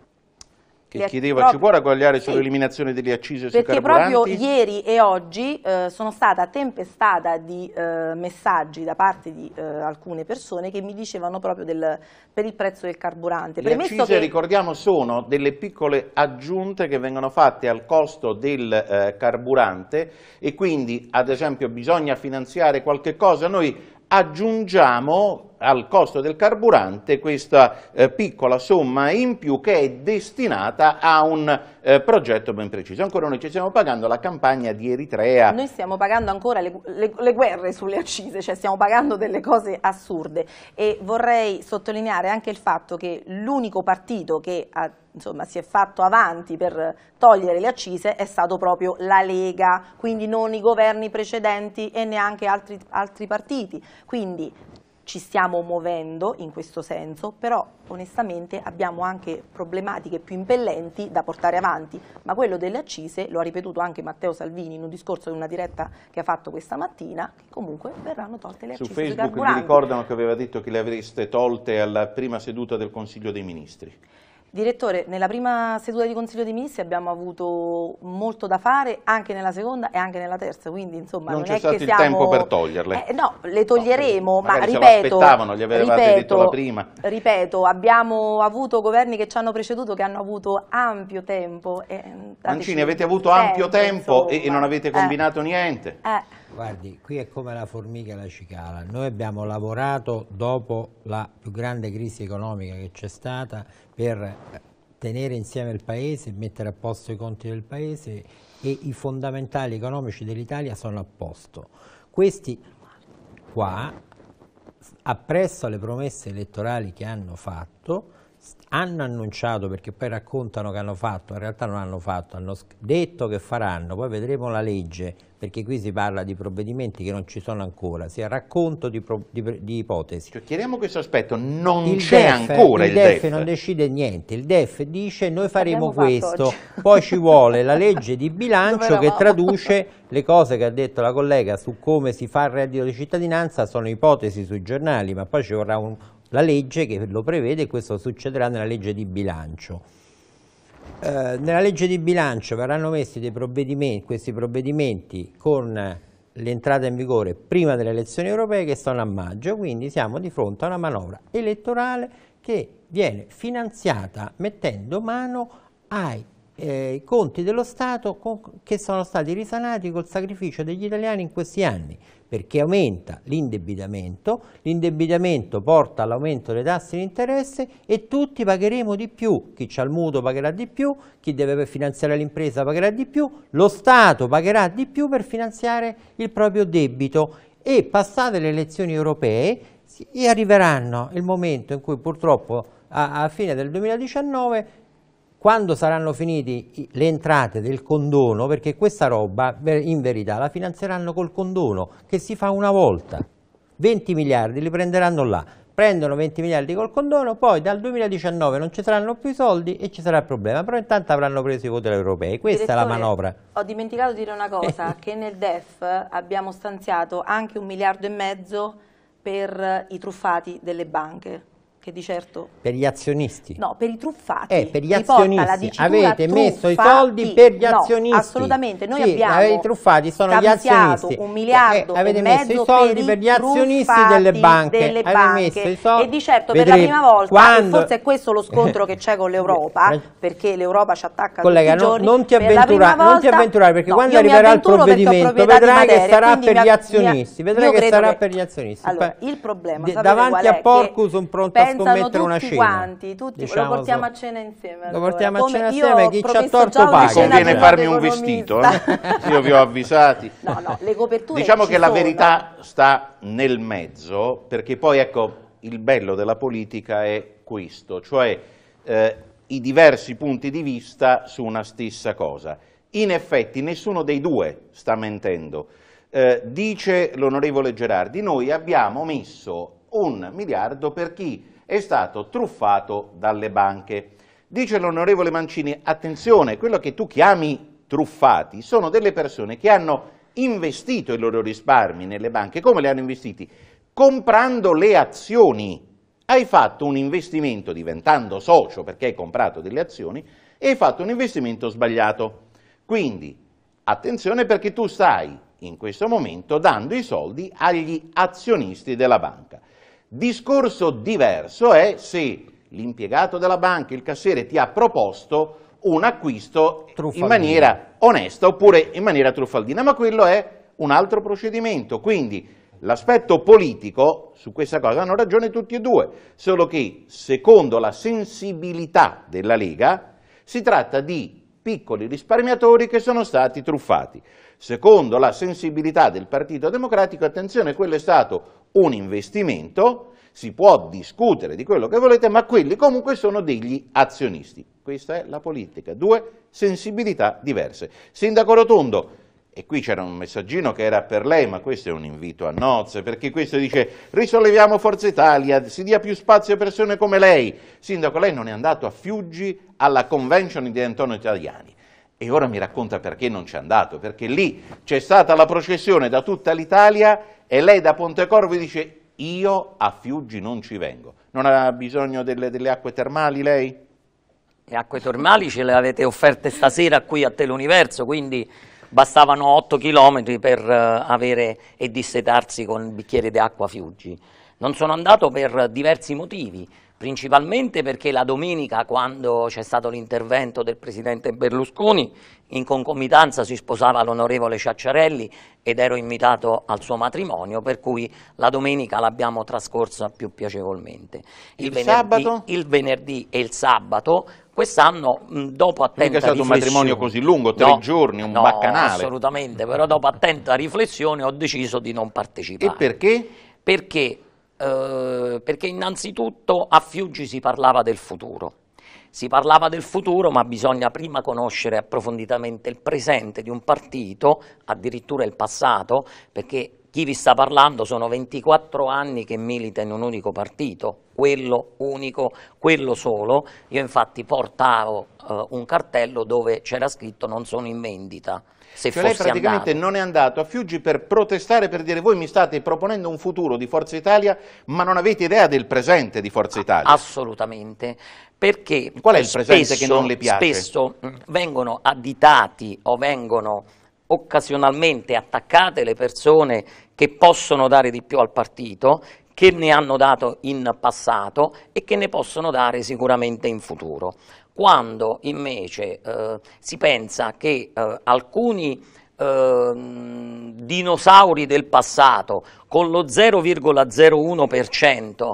che chiedeva proprio, ci può ragguagliare sì, sull'eliminazione delle accise sui carburanti? Perché proprio ieri e oggi eh, sono stata tempestata di eh, messaggi da parte di eh, alcune persone che mi dicevano proprio del, per il prezzo del carburante. Le Premesso accise, che... ricordiamo, sono delle piccole aggiunte che vengono fatte al costo del eh, carburante e quindi, ad esempio, bisogna finanziare qualche cosa, noi aggiungiamo al costo del carburante questa eh, piccola somma in più che è destinata a un eh, progetto ben preciso. Ancora noi ci stiamo pagando la campagna di Eritrea. Noi stiamo pagando ancora le, le, le guerre sulle accise, cioè stiamo pagando delle cose assurde e vorrei sottolineare anche il fatto che l'unico partito che ha insomma, si è fatto avanti per togliere le accise è stato proprio la Lega, quindi non i governi precedenti e neanche altri, altri partiti. Quindi ci stiamo muovendo in questo senso, però onestamente abbiamo anche problematiche più impellenti da portare avanti, ma quello delle accise lo ha ripetuto anche Matteo Salvini in un discorso in una diretta che ha fatto questa mattina, che comunque verranno tolte le accise Su Facebook mi ricordano che aveva detto che le avreste tolte alla prima seduta del Consiglio dei Ministri. Direttore, nella prima seduta di Consiglio dei Ministri abbiamo avuto molto da fare, anche nella seconda e anche nella terza, quindi insomma non, non è stato che siamo... il tempo per toglierle. Eh, no, le toglieremo, no, ma ripeto, gli ripeto, ripeto, abbiamo avuto governi che ci hanno preceduto che hanno avuto ampio tempo. E, mm, Mancini, avete avuto ampio tempo, tempo e, e, non avete combinato eh. niente. Eh. Guardi, qui è come la formica e la cicala. Noi abbiamo lavorato dopo la più grande crisi economica che c'è stata per eh, tenere insieme il Paese, mettere a posto i conti del Paese e i fondamentali economici dell'Italia sono a posto. Questi qua, appresso alle promesse elettorali che hanno fatto, hanno annunciato, perché poi raccontano che hanno fatto, in realtà non hanno fatto, hanno detto che faranno, poi vedremo la legge, perché qui si parla di provvedimenti che non ci sono ancora, si è racconto di, di, di ipotesi. Cioè, chiariamo questo aspetto, non c'è ancora il, il DEF. Il DEF non decide niente, il DEF dice noi faremo Abbiamo questo, poi ci vuole la legge di bilancio che traduce le cose che ha detto la collega su come si fa il reddito di cittadinanza, sono ipotesi sui giornali, ma poi ci vorrà un, la legge che lo prevede e questo succederà nella legge di bilancio. Eh, nella legge di bilancio verranno messi provvedimenti, questi provvedimenti con l'entrata in vigore prima delle elezioni europee che sono a maggio, quindi siamo di fronte a una manovra elettorale che viene finanziata mettendo mano ai eh, conti dello Stato con, che sono stati risanati col sacrificio degli italiani in questi anni perché aumenta l'indebitamento, l'indebitamento porta all'aumento dei tassi di interesse e tutti pagheremo di più, chi ha il mutuo pagherà di più, chi deve finanziare l'impresa pagherà di più, lo Stato pagherà di più per finanziare il proprio debito e passate le elezioni europee e arriveranno il momento in cui purtroppo a, a fine del 2019 quando saranno finite le entrate del condono, perché questa roba in verità la finanzieranno col condono, che si fa una volta, 20 miliardi li prenderanno là, prendono 20 miliardi col condono, poi dal 2019 non ci saranno più i soldi e ci sarà il problema, però intanto avranno preso i voti europei, questa Direttore, è la manovra. Ho dimenticato di dire una cosa, eh. che nel DEF abbiamo stanziato anche un miliardo e mezzo per i truffati delle banche che di certo... Per gli azionisti? No, per i truffati. Eh, per gli azionisti. Avete truffati. messo i soldi per gli no, azionisti. assolutamente. Noi sì, abbiamo... Eh, I truffati sono gli azionisti. un miliardo eh, eh Avete messo i soldi per, gli azionisti delle banche. Delle avete messo i soldi. E di certo Vedrete. per la prima volta, Quando... forse è questo lo scontro che c'è con l'Europa, perché l'Europa ci attacca Collega, tutti no, giorni. non ti avventurare, non ti avventurare perché no, quando arriverà il provvedimento vedrai che sarà per gli azionisti. Vedrai che sarà per gli azionisti. Allora, il problema, Davanti a Porcus un pronto pensano tutti quanti, tutti, diciamo lo portiamo so. a cena insieme. Allora. Lo portiamo a cena insieme, chi ci ha torto paga. Conviene farmi un vestito, eh? io vi ho avvisati. No, no, le coperture Diciamo che sono. la verità sta nel mezzo, perché poi ecco, il bello della politica è questo, cioè eh, i diversi punti di vista su una stessa cosa. In effetti nessuno dei due sta mentendo. Eh, dice l'onorevole Gerardi, noi abbiamo messo un miliardo per chi è stato truffato dalle banche. Dice l'onorevole Mancini, attenzione, quello che tu chiami truffati sono delle persone che hanno investito i loro risparmi nelle banche. Come li hanno investiti? Comprando le azioni. Hai fatto un investimento diventando socio perché hai comprato delle azioni e hai fatto un investimento sbagliato. Quindi attenzione perché tu stai in questo momento dando i soldi agli azionisti della banca. Discorso diverso è se l'impiegato della banca, il cassiere, ti ha proposto un acquisto in maniera onesta oppure in maniera truffaldina, ma quello è un altro procedimento. Quindi l'aspetto politico su questa cosa hanno ragione tutti e due, solo che secondo la sensibilità della Lega si tratta di piccoli risparmiatori che sono stati truffati. Secondo la sensibilità del Partito Democratico, attenzione, quello è stato un investimento, si può discutere di quello che volete, ma quelli comunque sono degli azionisti. Questa è la politica, due sensibilità diverse. Sindaco Rotondo, e qui c'era un messaggino che era per lei, ma questo è un invito a nozze, perché questo dice risolleviamo Forza Italia, si dia più spazio a persone come lei. Sindaco, lei non è andato a Fiuggi alla convention di Antonio Italiani. E ora mi racconta perché non c'è andato, perché lì c'è stata la processione da tutta l'Italia e lei da Pontecorvo dice io a Fiuggi non ci vengo. Non ha bisogno delle, delle acque termali lei? Le acque termali ce le avete offerte stasera qui a Teleuniverso, quindi bastavano 8 chilometri per eh, avere e dissetarsi con un bicchiere di acqua Fiuggi. Non sono andato per diversi motivi, principalmente perché la domenica quando c'è stato l'intervento del presidente Berlusconi in concomitanza si sposava l'onorevole Ciacciarelli ed ero invitato al suo matrimonio per cui la domenica l'abbiamo trascorsa più piacevolmente. Il, il venerdì, sabato? Il venerdì e il sabato quest'anno dopo attenta riflessione... Mica è stato un matrimonio così lungo, tre no, giorni, un no, baccanale. assolutamente, però dopo attenta riflessione ho deciso di non partecipare. E perché? Perché eh, perché innanzitutto a Fiuggi si parlava del futuro, si parlava del futuro ma bisogna prima conoscere approfonditamente il presente di un partito, addirittura il passato, perché chi vi sta parlando sono 24 anni che milita in un unico partito, quello unico, quello solo. Io infatti portavo eh, un cartello dove c'era scritto non sono in vendita. Se cioè lei praticamente andato. non è andato a Fiuggi per protestare, per dire voi mi state proponendo un futuro di Forza Italia ma non avete idea del presente di Forza Italia. Assolutamente, perché Qual è il presente che non le piace? Spesso mm, vengono additati o vengono occasionalmente attaccate le persone che possono dare di più al partito, che ne hanno dato in passato e che ne possono dare sicuramente in futuro quando invece eh, si pensa che eh, alcuni eh, dinosauri del passato con lo 0,01%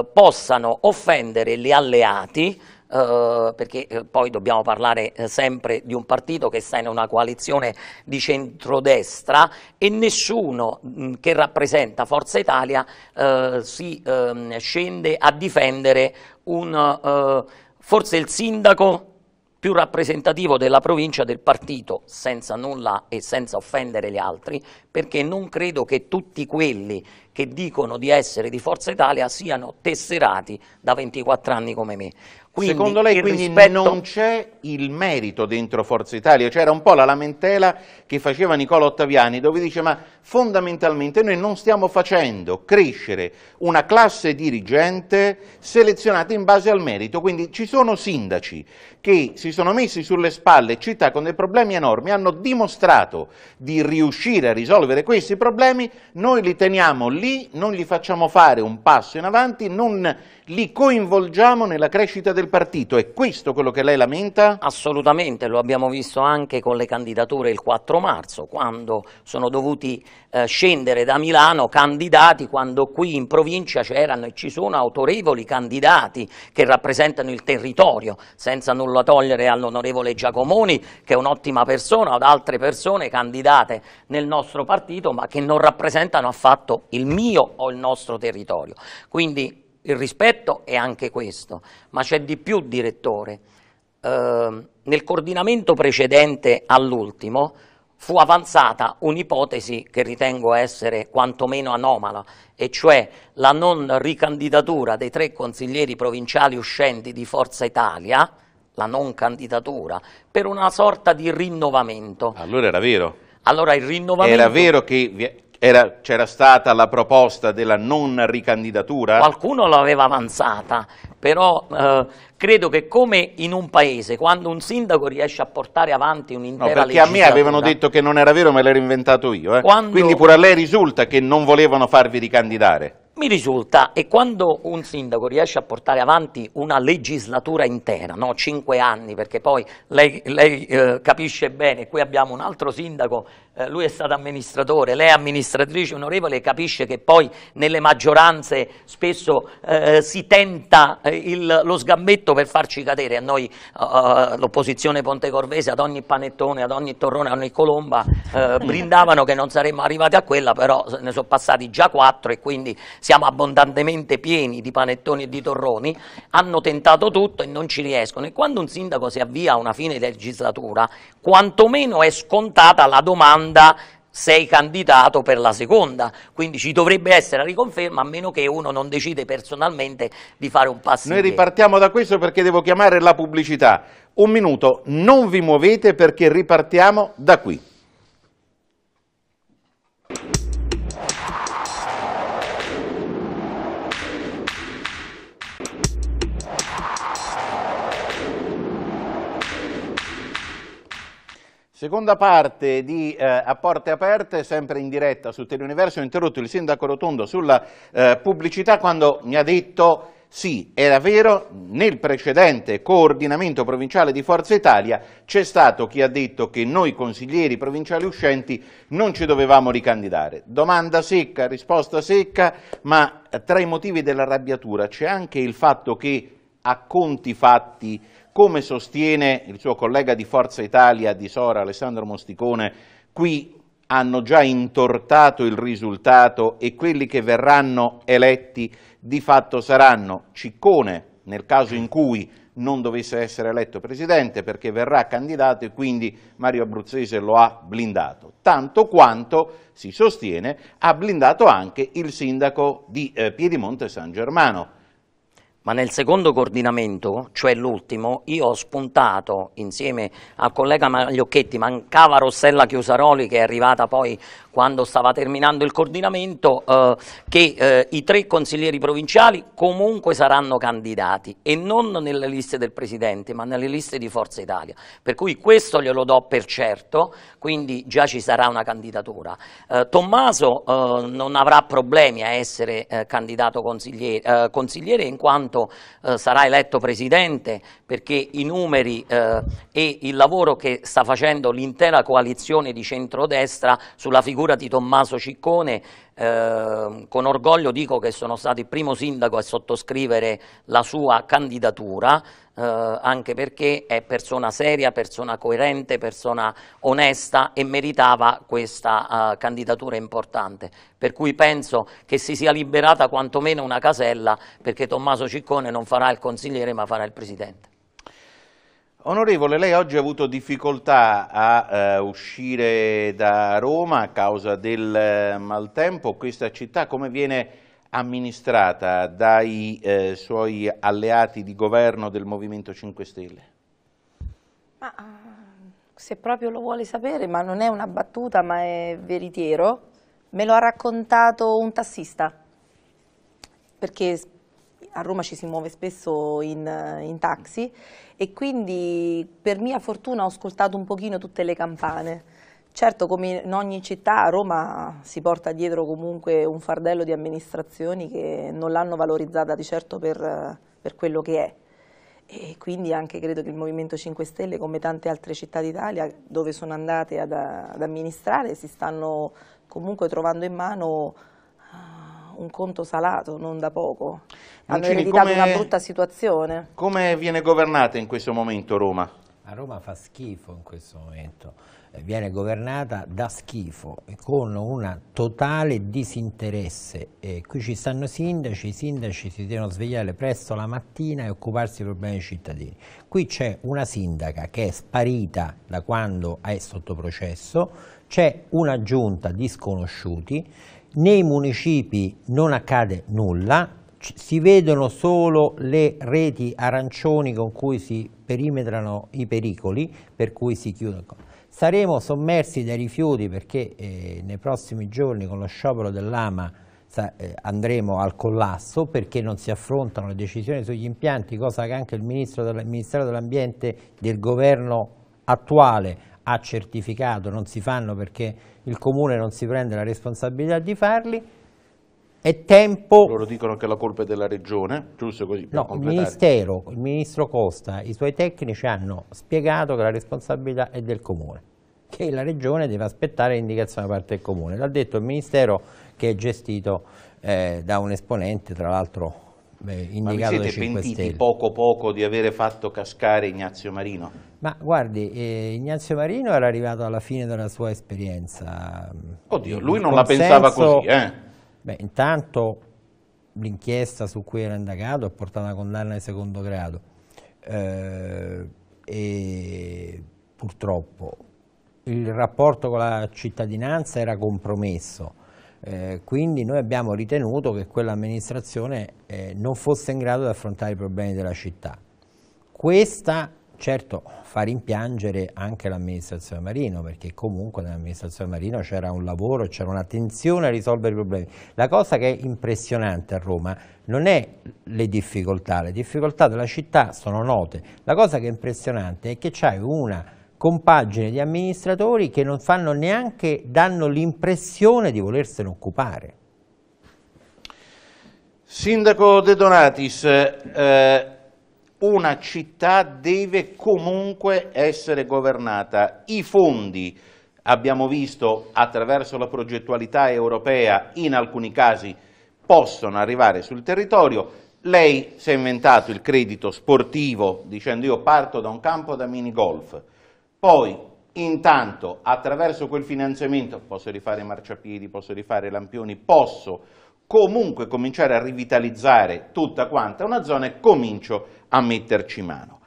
eh, possano offendere gli alleati, Uh, perché uh, poi dobbiamo parlare uh, sempre di un partito che sta in una coalizione di centrodestra e nessuno mh, mm, che rappresenta Forza Italia si ehm, scende a difendere un forse il sindaco più rappresentativo della provincia del partito, senza nulla e senza offendere gli altri, perché non credo che tutti quelli che dicono di essere di Forza Italia siano tesserati da 24 anni come me. Quindi, Secondo lei quindi rispetto... non c'è il merito dentro Forza Italia? C'era un po' la lamentela che faceva Nicola Ottaviani dove dice ma fondamentalmente noi non stiamo facendo crescere una classe dirigente selezionata in base al merito, quindi ci sono sindaci che si sono messi sulle spalle città con dei problemi enormi, hanno dimostrato di riuscire a risolvere questi problemi, noi li teniamo lì, non gli facciamo fare un passo in avanti, non li coinvolgiamo nella crescita del partito, è questo quello che lei lamenta? Assolutamente, lo abbiamo visto anche con le candidature il 4 marzo, quando sono dovuti eh, scendere da Milano candidati quando qui in provincia c'erano e ci sono autorevoli candidati che rappresentano il territorio, senza nulla togliere all'onorevole Giacomoni che è un'ottima persona, ad altre persone candidate nel nostro partito ma che non rappresentano affatto il mio o il nostro territorio. Quindi il rispetto è anche questo, ma c'è di più direttore. Eh, nel coordinamento precedente all'ultimo fu avanzata un'ipotesi che ritengo essere quantomeno anomala, e cioè la non ricandidatura dei tre consiglieri provinciali uscenti di Forza Italia, la non candidatura, per una sorta di rinnovamento. Allora era vero. Allora il rinnovamento... Era vero che c'era stata la proposta della non ricandidatura? Qualcuno l'aveva avanzata, però eh, credo che come in un paese, quando un sindaco riesce a portare avanti un'intera no, perché a me avevano detto che non era vero, me l'ero inventato io. Eh. Quando... Quindi pure a lei risulta che non volevano farvi ricandidare. Mi risulta, e quando un sindaco riesce a portare avanti una legislatura intera, no? cinque anni, perché poi lei, lei eh, capisce bene, qui abbiamo un altro sindaco, eh, lui è stato amministratore, lei è amministratrice onorevole, capisce che poi nelle maggioranze spesso eh, si tenta eh, il, lo sgambetto per farci cadere, a noi eh, l'opposizione pontecorvese ad ogni panettone, ad ogni torrone, ad ogni colomba eh, brindavano che non saremmo arrivati a quella, però ne sono passati già quattro e quindi siamo abbondantemente pieni di panettoni e di torroni, hanno tentato tutto e non ci riescono. E quando un sindaco si avvia a una fine legislatura, quantomeno è scontata la domanda sei candidato per la seconda, quindi ci dovrebbe essere la riconferma a meno che uno non decide personalmente di fare un passo Noi ripartiamo da questo perché devo chiamare la pubblicità. Un minuto, non vi muovete perché ripartiamo da qui. Seconda parte di eh, A Porte Aperte, sempre in diretta su Teleuniverso, ho interrotto il sindaco Rotondo sulla eh, pubblicità quando mi ha detto sì, era vero, nel precedente coordinamento provinciale di Forza Italia c'è stato chi ha detto che noi consiglieri provinciali uscenti non ci dovevamo ricandidare. Domanda secca, risposta secca, ma tra i motivi dell'arrabbiatura c'è anche il fatto che a conti fatti come sostiene il suo collega di Forza Italia di Sora, Alessandro Mosticone, qui hanno già intortato il risultato e quelli che verranno eletti di fatto saranno Ciccone, nel caso in cui non dovesse essere eletto presidente perché verrà candidato e quindi Mario Abruzzese lo ha blindato, tanto quanto, si sostiene, ha blindato anche il sindaco di eh, Piedimonte San Germano, ma nel secondo coordinamento, cioè l'ultimo, io ho spuntato insieme al collega Magliocchetti, mancava Rossella Chiusaroli che è arrivata poi quando stava terminando il coordinamento, eh, che eh, i tre consiglieri provinciali comunque saranno candidati e non nelle liste del Presidente, ma nelle liste di Forza Italia. Per cui questo glielo do per certo, quindi già ci sarà una candidatura. Eh, Tommaso eh, non avrà problemi a essere eh, candidato consigliere, eh, consigliere, in quanto sarà eletto Presidente perché i numeri e il lavoro che sta facendo l'intera coalizione di centrodestra sulla figura figura di Tommaso Ciccone, eh, con orgoglio dico che sono stato il primo sindaco a sottoscrivere la sua candidatura, eh, anche perché è persona seria, persona coerente, persona onesta e meritava questa eh, candidatura importante. Per cui penso che si sia liberata quantomeno una casella perché Tommaso Ciccone non farà il consigliere ma farà il presidente. Onorevole, lei oggi ha avuto difficoltà a eh, uscire da Roma a causa del eh, maltempo. Questa città come viene amministrata dai eh, suoi alleati di governo del Movimento 5 Stelle? Ma, ah, se proprio lo vuole sapere, ma non è una battuta, ma è veritiero, me lo ha raccontato un tassista, perché a Roma ci si muove spesso in, in, taxi e quindi per mia fortuna ho ascoltato un pochino tutte le campane. Certo, come in ogni città, Roma si porta dietro comunque un fardello di amministrazioni che non l'hanno valorizzata di certo per, per quello che è e quindi anche credo che il Movimento 5 Stelle, come tante altre città d'Italia dove sono andate ad, ad, amministrare, si stanno comunque trovando in mano un conto salato, non da poco. Hanno Mancini, ereditato come, una brutta situazione. Come viene governata in questo momento Roma? A Roma fa schifo in questo momento, eh, viene governata da schifo, con un totale disinteresse. E eh, qui ci stanno sindaci, i sindaci si devono svegliare presto la mattina e occuparsi dei problemi dei cittadini. Qui c'è una sindaca che è sparita da quando è sotto processo, c'è una giunta di sconosciuti nei municipi non accade nulla, si vedono solo le reti arancioni con cui si perimetrano i pericoli, per cui si chiudono. Saremo sommersi dai rifiuti perché eh, nei prossimi giorni con lo sciopero dell'AMA eh, andremo al collasso perché non si affrontano le decisioni sugli impianti, cosa che anche il Ministro del, Ministero dell'Ambiente del governo attuale ha certificato non si fanno perché il comune non si prende la responsabilità di farli, è tempo... Loro dicono che la colpa è della regione, giusto così? No, il ministero, il ministro Costa, i suoi tecnici hanno spiegato che la responsabilità è del comune, che la regione deve aspettare l'indicazione da parte del comune. L'ha detto il ministero che è gestito eh, da un esponente, tra l'altro Beh, Ma vi siete pentiti Stelle. poco poco di avere fatto cascare Ignazio Marino? Ma guardi, eh, Ignazio Marino era arrivato alla fine della sua esperienza. Oddio, lui non consenso, la pensava così, eh? Beh, intanto l'inchiesta su cui era indagato ha portato a condanna di secondo grado. Eh, e purtroppo il rapporto con la cittadinanza era compromesso eh, quindi noi abbiamo ritenuto che quell'amministrazione eh, non fosse in grado di affrontare i problemi della città. Questa certo fa rimpiangere anche l'amministrazione Marino perché comunque nell'amministrazione Marino c'era un lavoro, c'era un'attenzione a risolvere i problemi. La cosa che è impressionante a Roma non è le difficoltà, le difficoltà della città sono note, la cosa che è impressionante è che c'è una compagine di amministratori che non fanno neanche, danno l'impressione di volersene occupare. Sindaco De Donatis, eh, una città deve comunque essere governata. I fondi, abbiamo visto attraverso la progettualità europea, in alcuni casi possono arrivare sul territorio, lei si è inventato il credito sportivo dicendo io parto da un campo da minigolf, poi, intanto, attraverso quel finanziamento, posso rifare marciapiedi, posso rifare lampioni, posso comunque cominciare a rivitalizzare tutta quanta una zona e comincio a metterci mano.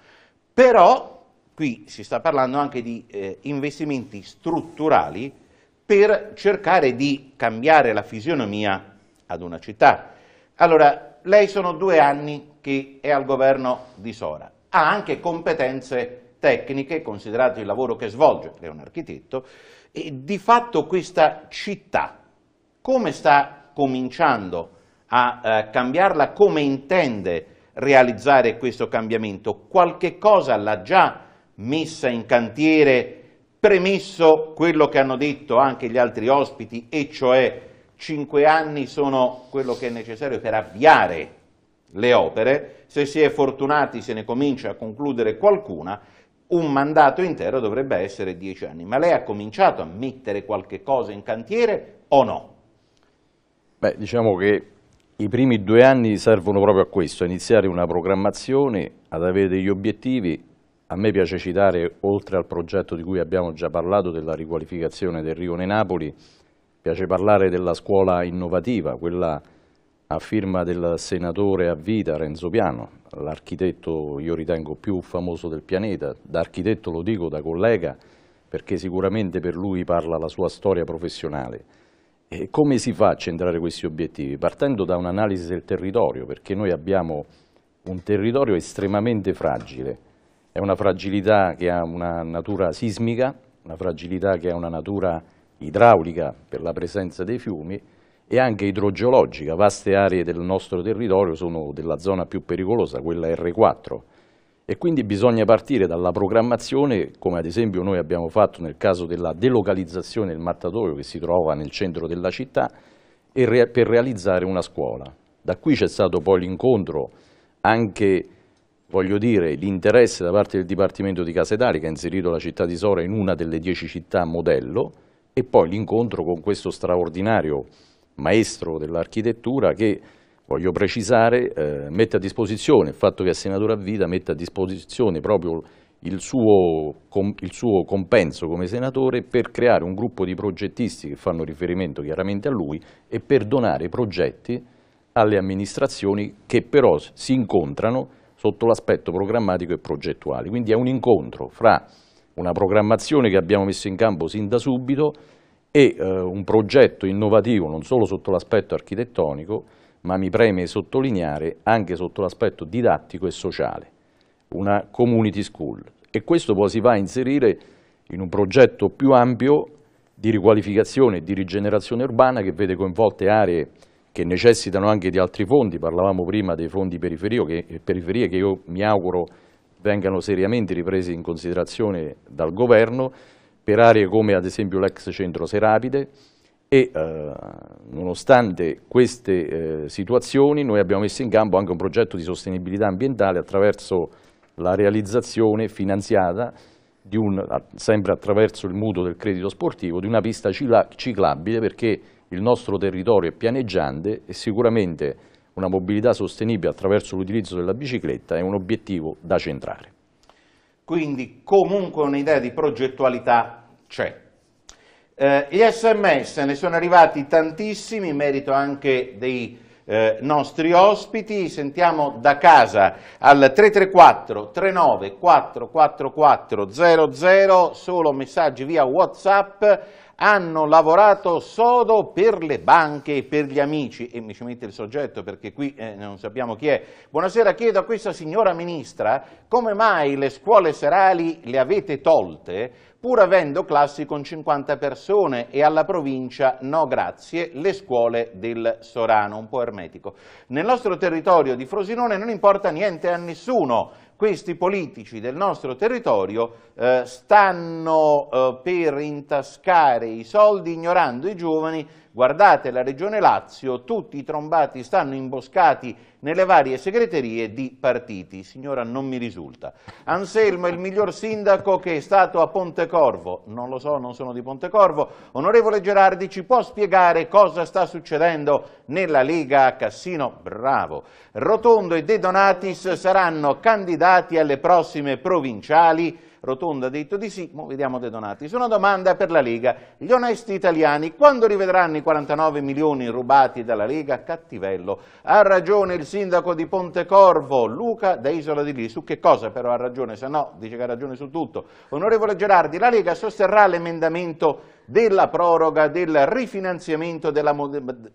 Però, qui si sta parlando anche di eh, investimenti strutturali per cercare di cambiare la fisionomia ad una città. Allora, lei sono due anni che è al governo di Sora, ha anche competenze tecniche, considerato il lavoro che svolge, perché è un architetto, e di fatto questa città come sta cominciando a eh, cambiarla, come intende realizzare questo cambiamento? Qualche cosa l'ha già messa in cantiere, premesso quello che hanno detto anche gli altri ospiti, e cioè cinque anni sono quello che è necessario per avviare le opere, se si è fortunati se ne comincia a concludere qualcuna un mandato intero dovrebbe essere dieci anni, ma lei ha cominciato a mettere qualche cosa in cantiere o no? Beh, diciamo che i primi due anni servono proprio a questo, a iniziare una programmazione, ad avere degli obiettivi. A me piace citare, oltre al progetto di cui abbiamo già parlato, della riqualificazione del Rione Napoli, piace parlare della scuola innovativa, quella a firma del senatore a vita Renzo Piano, l'architetto io ritengo più famoso del pianeta, da architetto lo dico, da collega, perché sicuramente per lui parla la sua storia professionale. E come si fa a centrare questi obiettivi? Partendo da un'analisi del territorio, perché noi abbiamo un territorio estremamente fragile, è una fragilità che ha una natura sismica, una fragilità che ha una natura idraulica per la presenza dei fiumi, e anche idrogeologica. Vaste aree del nostro territorio sono della zona più pericolosa, quella R4, e quindi bisogna partire dalla programmazione, come ad esempio noi abbiamo fatto nel caso della delocalizzazione del mattatoio che si trova nel centro della città, re per realizzare una scuola. Da qui c'è stato poi l'incontro anche voglio dire, l'interesse da parte del Dipartimento di Casa Italia che ha inserito la città di Sora in una delle dieci città modello e poi l'incontro con questo straordinario maestro dell'architettura che, voglio precisare, eh, mette a disposizione, il fatto che è senatore a vita, mette a disposizione proprio il suo, com, il suo compenso come senatore per creare un gruppo di progettisti che fanno riferimento chiaramente a lui e per donare progetti alle amministrazioni che però si incontrano sotto l'aspetto programmatico e progettuale. Quindi è un incontro fra una programmazione che abbiamo messo in campo sin da subito e eh, un progetto innovativo non solo sotto l'aspetto architettonico, ma mi preme sottolineare anche sotto l'aspetto didattico e sociale, una community school. E questo poi si va a inserire in un progetto più ampio di riqualificazione e di rigenerazione urbana che vede coinvolte aree che necessitano anche di altri fondi, parlavamo prima dei fondi che, eh, periferie che io mi auguro vengano seriamente ripresi in considerazione dal governo, per aree come ad esempio l'ex centro Serapide e eh, nonostante queste eh, situazioni noi abbiamo messo in campo anche un progetto di sostenibilità ambientale attraverso la realizzazione finanziata un, sempre attraverso il mutuo del credito sportivo di una pista ciclabile perché il nostro territorio è pianeggiante e sicuramente una mobilità sostenibile attraverso l'utilizzo della bicicletta è un obiettivo da centrare quindi comunque un'idea di progettualità c'è. Eh, gli sms ne sono arrivati tantissimi, in merito anche dei eh, nostri ospiti, sentiamo da casa al 334 39 444 00, solo messaggi via Whatsapp, hanno lavorato sodo per le banche e per gli amici, e mi ci mette il soggetto perché qui eh, non sappiamo chi è. Buonasera, chiedo a questa signora Ministra come mai le scuole serali le avete tolte pur avendo classi con 50 persone e alla provincia no grazie le scuole del Sorano, un po' ermetico. Nel nostro territorio di Frosinone non importa niente a nessuno questi politici del nostro territorio eh, stanno eh, per intascare i soldi ignorando i giovani Guardate la regione Lazio, tutti i trombati stanno imboscati nelle varie segreterie di partiti. Signora, non mi risulta. Anselmo è il miglior sindaco che è stato a Pontecorvo. Non lo so, non sono di Pontecorvo. Onorevole Gerardi, ci può spiegare cosa sta succedendo nella Lega a Cassino? Bravo. Rotondo e De Donatis saranno candidati alle prossime provinciali rotonda ha detto di sì, ma vediamo De Donati. Su domanda per la Lega, gli onesti italiani quando rivedranno i 49 milioni rubati dalla Lega? Cattivello. Ha ragione il sindaco di Pontecorvo, Luca da Isola di Lì, su che cosa però ha ragione, se no dice che ha ragione su tutto. Onorevole Gerardi, la Lega sosterrà l'emendamento della proroga del rifinanziamento della,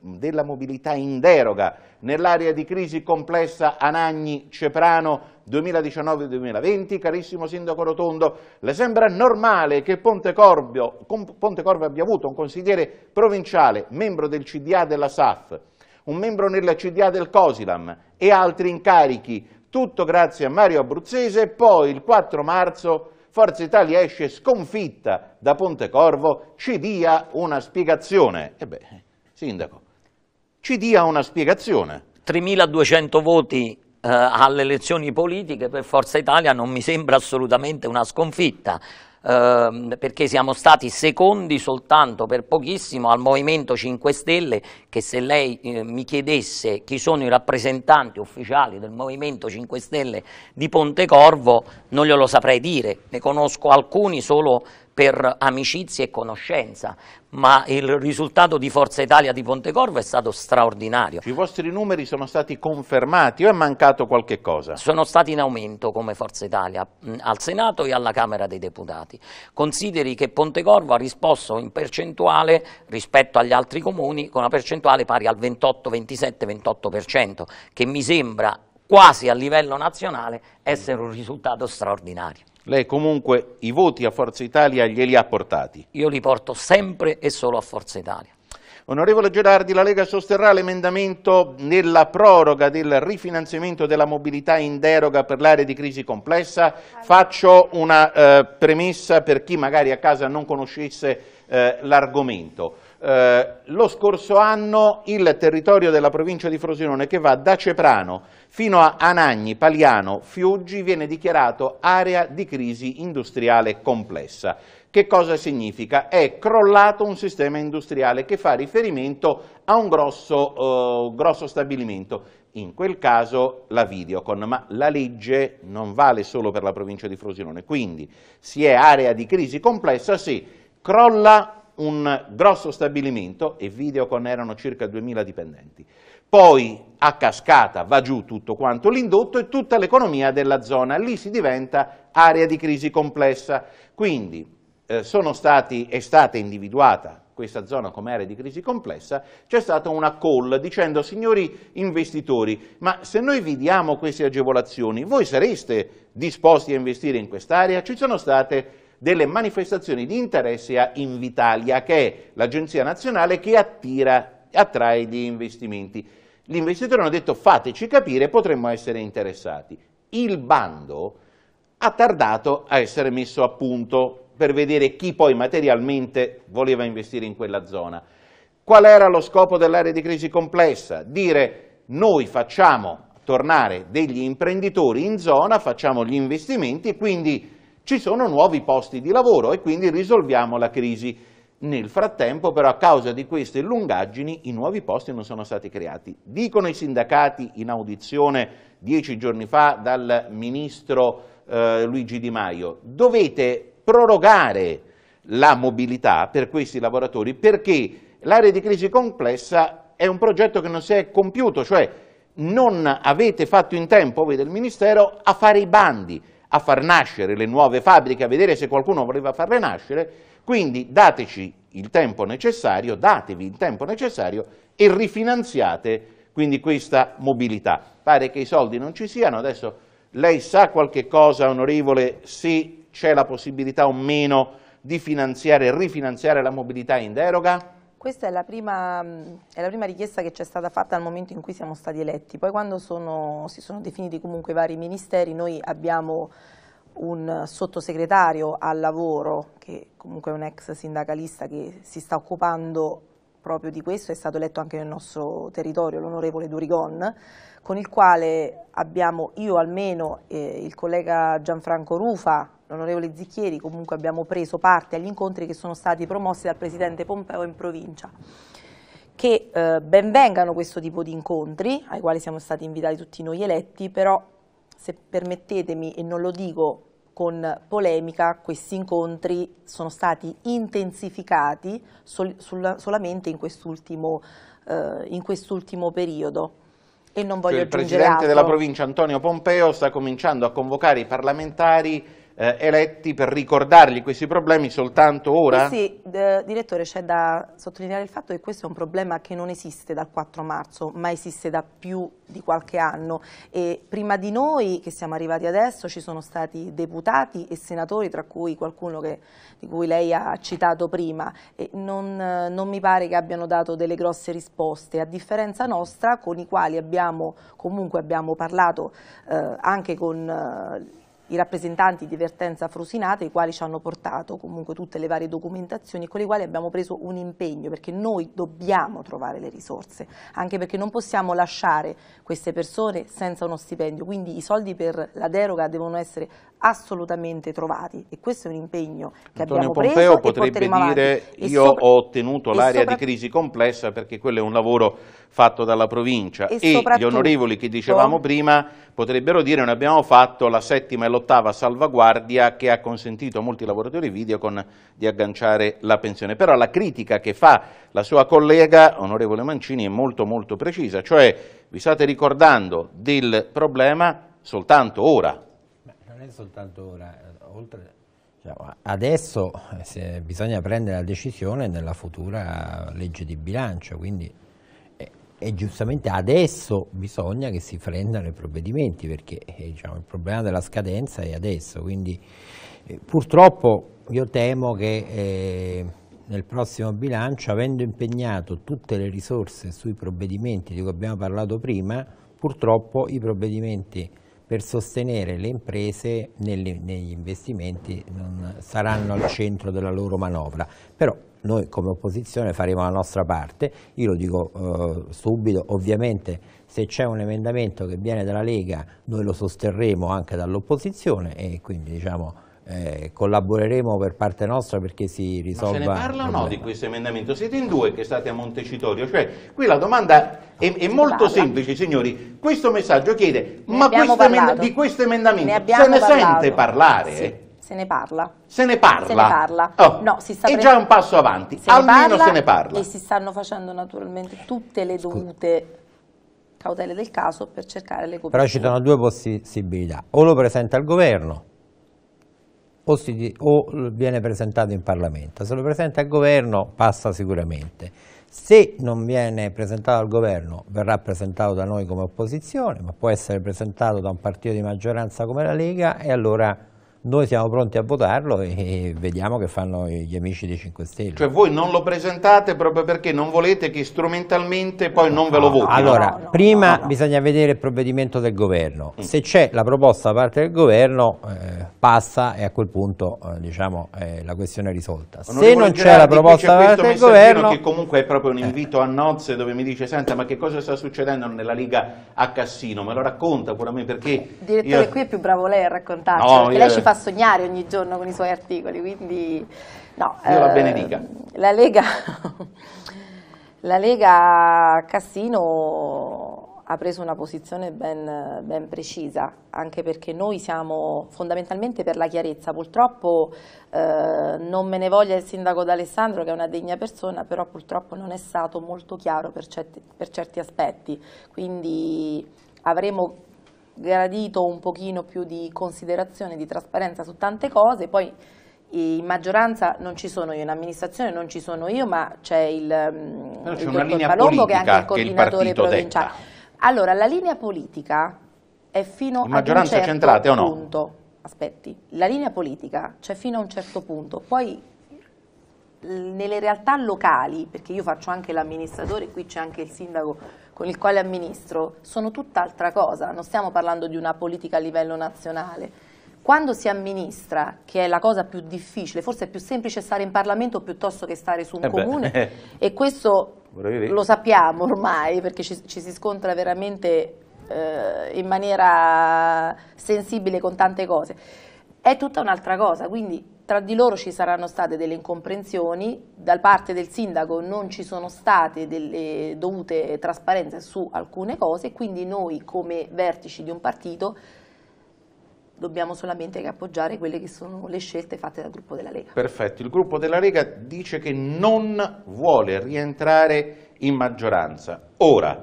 della mobilità in deroga nell'area di crisi complessa Anagni-Ceprano 2019-2020, carissimo Sindaco Rotondo, le sembra normale che Pontecorvo Ponte abbia avuto un consigliere provinciale, membro del CDA della SAF, un membro nella CDA del Cosilam e altri incarichi, tutto grazie a Mario Abruzzese e poi il 4 marzo Forza Italia esce sconfitta da Ponte Corvo, ci dia una spiegazione. Ebbene, Sindaco, ci dia una spiegazione. 3.200 voti eh, alle elezioni politiche per Forza Italia non mi sembra assolutamente una sconfitta, ehm, perché siamo stati secondi soltanto per pochissimo al Movimento 5 Stelle che se lei eh, mi chiedesse chi sono i rappresentanti ufficiali del Movimento 5 Stelle di Pontecorvo non glielo saprei dire, ne conosco alcuni solo per amicizia e conoscenza, ma il risultato di Forza Italia di Pontecorvo è stato straordinario. I vostri numeri sono stati confermati o è mancato qualche cosa? Sono stati in aumento come Forza Italia mm, al Senato e alla Camera dei Deputati. Consideri che Pontecorvo ha risposto in percentuale rispetto agli altri comuni con una percentuale pari al 28, 27, 28%, che mi sembra quasi a livello nazionale essere un risultato straordinario. Lei comunque i voti a Forza Italia glieli ha portati. Io li porto sempre e solo a Forza Italia. Onorevole Gerardi, la Lega sosterrà l'emendamento nella proroga del rifinanziamento della mobilità in deroga per l'area di crisi complessa. Faccio una eh, premessa per chi magari a casa non conoscesse eh, l'argomento. Eh, lo scorso anno il territorio della provincia di Frosinone che va da Ceprano fino a Anagni, Paliano, Fiuggi viene dichiarato area di crisi industriale complessa. Che cosa significa? È crollato un sistema industriale che fa riferimento a un grosso, eh, grosso stabilimento in quel caso la Videocon, ma la legge non vale solo per la provincia di Frosinone, quindi si è area di crisi complessa se crolla un grosso stabilimento e Videocon erano circa 2000 dipendenti. Poi a cascata va giù tutto quanto l'indotto e tutta l'economia della zona, lì si diventa area di crisi complessa. Quindi eh, stati, è stata individuata questa zona come area di crisi complessa, c'è stata una call dicendo signori investitori, ma se noi vi diamo queste agevolazioni, voi sareste disposti a investire in quest'area? Ci sono state delle manifestazioni di interesse a Invitalia, che è l'agenzia nazionale che attira, e attrae gli investimenti. Gli investitori hanno detto fateci capire, potremmo essere interessati. Il bando ha tardato a essere messo a punto per vedere chi poi materialmente voleva investire in quella zona. Qual era lo scopo dell'area di crisi complessa? Dire noi facciamo tornare degli imprenditori in zona, facciamo gli investimenti e quindi ci sono nuovi posti di lavoro e quindi risolviamo la crisi. Nel frattempo però a causa di queste lungaggini i nuovi posti non sono stati creati. Dicono i sindacati in audizione dieci giorni fa dal ministro eh, Luigi Di Maio, dovete prorogare la mobilità per questi lavoratori perché l'area di crisi complessa è un progetto che non si è compiuto, cioè non avete fatto in tempo, voi del Ministero, a fare i bandi a far nascere le nuove fabbriche, a vedere se qualcuno voleva farle nascere, quindi dateci il tempo necessario, datevi il tempo necessario e rifinanziate quindi questa mobilità. Pare che i soldi non ci siano, adesso lei sa qualche cosa, onorevole, se c'è la possibilità o meno di finanziare e rifinanziare la mobilità in deroga? Questa è la, prima, mm, è la prima, richiesta che ci è stata fatta al momento in cui siamo stati eletti. Poi quando sono, si sono definiti comunque i vari ministeri, noi abbiamo un sottosegretario al lavoro, che comunque è un ex sindacalista che si sta occupando proprio di questo è stato eletto anche nel nostro territorio l'onorevole Durigon, con il quale abbiamo io almeno eh, il collega Gianfranco Rufa, l'onorevole Zicchieri, comunque abbiamo preso parte agli incontri che sono stati promossi dal Presidente Pompeo in provincia che eh, benvengano questo tipo di incontri, ai quali siamo stati invitati tutti noi eletti, però se permettetemi, e non lo dico con polemica questi incontri sono stati intensificati sol solamente in quest'ultimo eh, quest periodo. E non voglio cioè, il Presidente altro. della provincia Antonio Pompeo sta cominciando a convocare i parlamentari eh, eletti per ricordargli questi problemi soltanto ora? Eh sì, direttore, c'è da sottolineare il fatto che questo è un problema che non esiste dal 4 marzo, ma esiste da più di qualche anno e prima di noi, che siamo arrivati adesso, ci sono stati deputati e senatori, tra cui qualcuno che, di cui lei ha citato prima, e non, eh, non mi pare che abbiano dato delle grosse risposte, a differenza nostra con i quali abbiamo comunque abbiamo parlato eh, anche con eh, i rappresentanti di Vertenza Frusinate, i quali ci hanno portato comunque tutte le varie documentazioni con le quali abbiamo preso un impegno, perché noi dobbiamo trovare le risorse, anche perché non possiamo lasciare queste persone senza uno stipendio, quindi i soldi per la deroga devono essere assolutamente trovati e questo è un impegno che Antonio abbiamo Pompeo preso potrebbe e dire avanti. io ho ottenuto l'area di crisi complessa perché quello è un lavoro fatto dalla provincia e, e gli onorevoli che dicevamo prima potrebbero dire noi abbiamo fatto la settima e l'ottava salvaguardia che ha consentito a molti lavoratori video con, di agganciare la pensione però la critica che fa la sua collega onorevole Mancini è molto molto precisa cioè vi state ricordando del problema soltanto ora non è soltanto ora, eh, oltre, diciamo, adesso eh, bisogna prendere la decisione nella futura legge di bilancio, quindi e, eh, e giustamente adesso bisogna che si prendano i provvedimenti perché diciamo, il problema della scadenza è adesso, quindi eh, purtroppo io temo che eh, nel prossimo bilancio, avendo impegnato tutte le risorse sui provvedimenti di cui abbiamo parlato prima, purtroppo i provvedimenti per sostenere le imprese negli, negli investimenti, non saranno al centro della loro manovra. Però noi come opposizione faremo la nostra parte, io lo dico eh, subito, ovviamente se c'è un emendamento che viene dalla Lega noi lo sosterremo anche dall'opposizione e quindi diciamo eh, collaboreremo per parte nostra perché si risolva... Ma se ne parla o no di questo emendamento? Siete in due che state a Montecitorio, cioè qui la domanda è, è molto semplice signori, questo messaggio chiede ne ma questo di questo emendamento ne se ne parlato. sente parlare? Sì. Se ne parla. Se ne parla? Se ne parla. Oh. No, si sta è già un passo avanti, se almeno se ne parla. E si stanno facendo naturalmente tutte le dovute cautele del caso per cercare le coperture. Però ci sono due possibilità, o lo presenta il governo o, si, o viene presentato in Parlamento. Se lo presenta al governo passa sicuramente. Se non viene presentato al governo verrà presentato da noi come opposizione, ma può essere presentato da un partito di maggioranza come la Lega e allora noi siamo pronti a votarlo e vediamo che fanno gli amici dei 5 Stelle. Cioè voi non lo presentate proprio perché non volete che strumentalmente poi non ve lo votino? Allora, no, prima no, no. bisogna vedere il provvedimento del governo. Mm. Se c'è la proposta da parte del governo eh, passa e a quel punto eh, diciamo, eh, la questione è risolta. Se non c'è la proposta da parte del governo... Che comunque è proprio un eh. invito a nozze dove mi dice senta ma che cosa sta succedendo nella Liga a Cassino? Me lo racconta pure a me perché... Direttore io... qui è più bravo lei a raccontarci, no, perché lei ci fa sognare ogni giorno con i suoi articoli, quindi no. Dio eh, la benedica. La Lega, la Lega Cassino ha preso una posizione ben, ben, precisa, anche perché noi siamo fondamentalmente per la chiarezza. Purtroppo eh, non me ne voglia il sindaco D'Alessandro, che è una degna persona, però purtroppo non è stato molto chiaro per certi, per certi aspetti. Quindi avremo gradito un pochino più di considerazione, di trasparenza su tante cose, poi in maggioranza non ci sono io, in amministrazione non ci sono io, ma c'è il, mm, no, il dottor Palombo che è anche il coordinatore il provinciale. Detta. Allora, la linea politica è fino a un certo no? punto. Aspetti, la linea politica c'è fino a un certo punto, poi nelle realtà locali, perché io faccio anche l'amministratore, qui c'è anche il sindaco con il quale amministro sono tutt'altra cosa, non stiamo parlando di una politica a livello nazionale. Quando si amministra, che è la cosa più difficile, forse è più semplice stare in Parlamento piuttosto che stare su un eh comune, e questo lo sappiamo ormai, perché ci, ci si scontra veramente eh, in maniera sensibile con tante cose, è tutta un'altra cosa, quindi tra di loro ci saranno state delle incomprensioni, da parte del sindaco non ci sono state delle dovute trasparenze su alcune cose, quindi noi come vertici di un partito dobbiamo solamente appoggiare quelle che sono le scelte fatte dal gruppo della Lega. Perfetto, il gruppo della Lega dice che non vuole rientrare in maggioranza. Ora,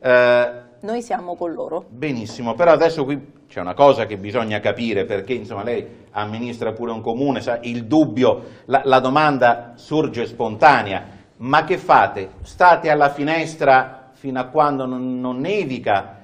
eh, noi siamo con loro. Benissimo, però adesso qui c'è una cosa che bisogna capire perché insomma lei amministra pure un comune, sa, il dubbio, la, la domanda sorge spontanea, ma che fate? State alla finestra fino a quando non, non nevica?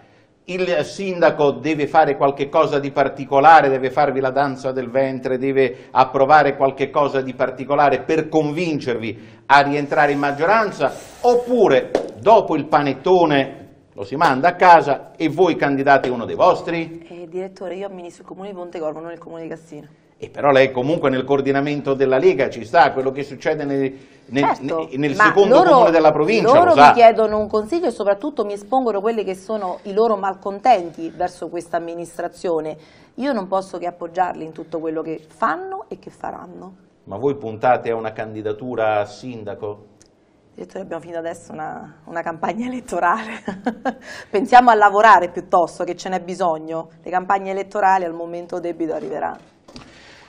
il sindaco deve fare qualche cosa di particolare, deve farvi la danza del ventre, deve approvare qualche cosa di particolare per convincervi a rientrare in maggioranza, oppure dopo il panettone lo si manda a casa e voi candidate uno dei vostri? Eh, direttore, io amministro il comune di Pontegorvo, non il comune di Cassino. E però lei comunque nel coordinamento della Lega ci sta, quello che succede nel, nel, certo, nel secondo loro, comune della provincia. Loro mi chiedono un consiglio e soprattutto mi espongono quelli che sono i loro malcontenti verso questa amministrazione. Io non posso che appoggiarli in tutto quello che fanno e che faranno. Ma voi puntate a una candidatura a sindaco? detto abbiamo fino adesso una, una campagna elettorale, pensiamo a lavorare piuttosto che ce n'è bisogno, le campagne elettorali al momento debito arriverà.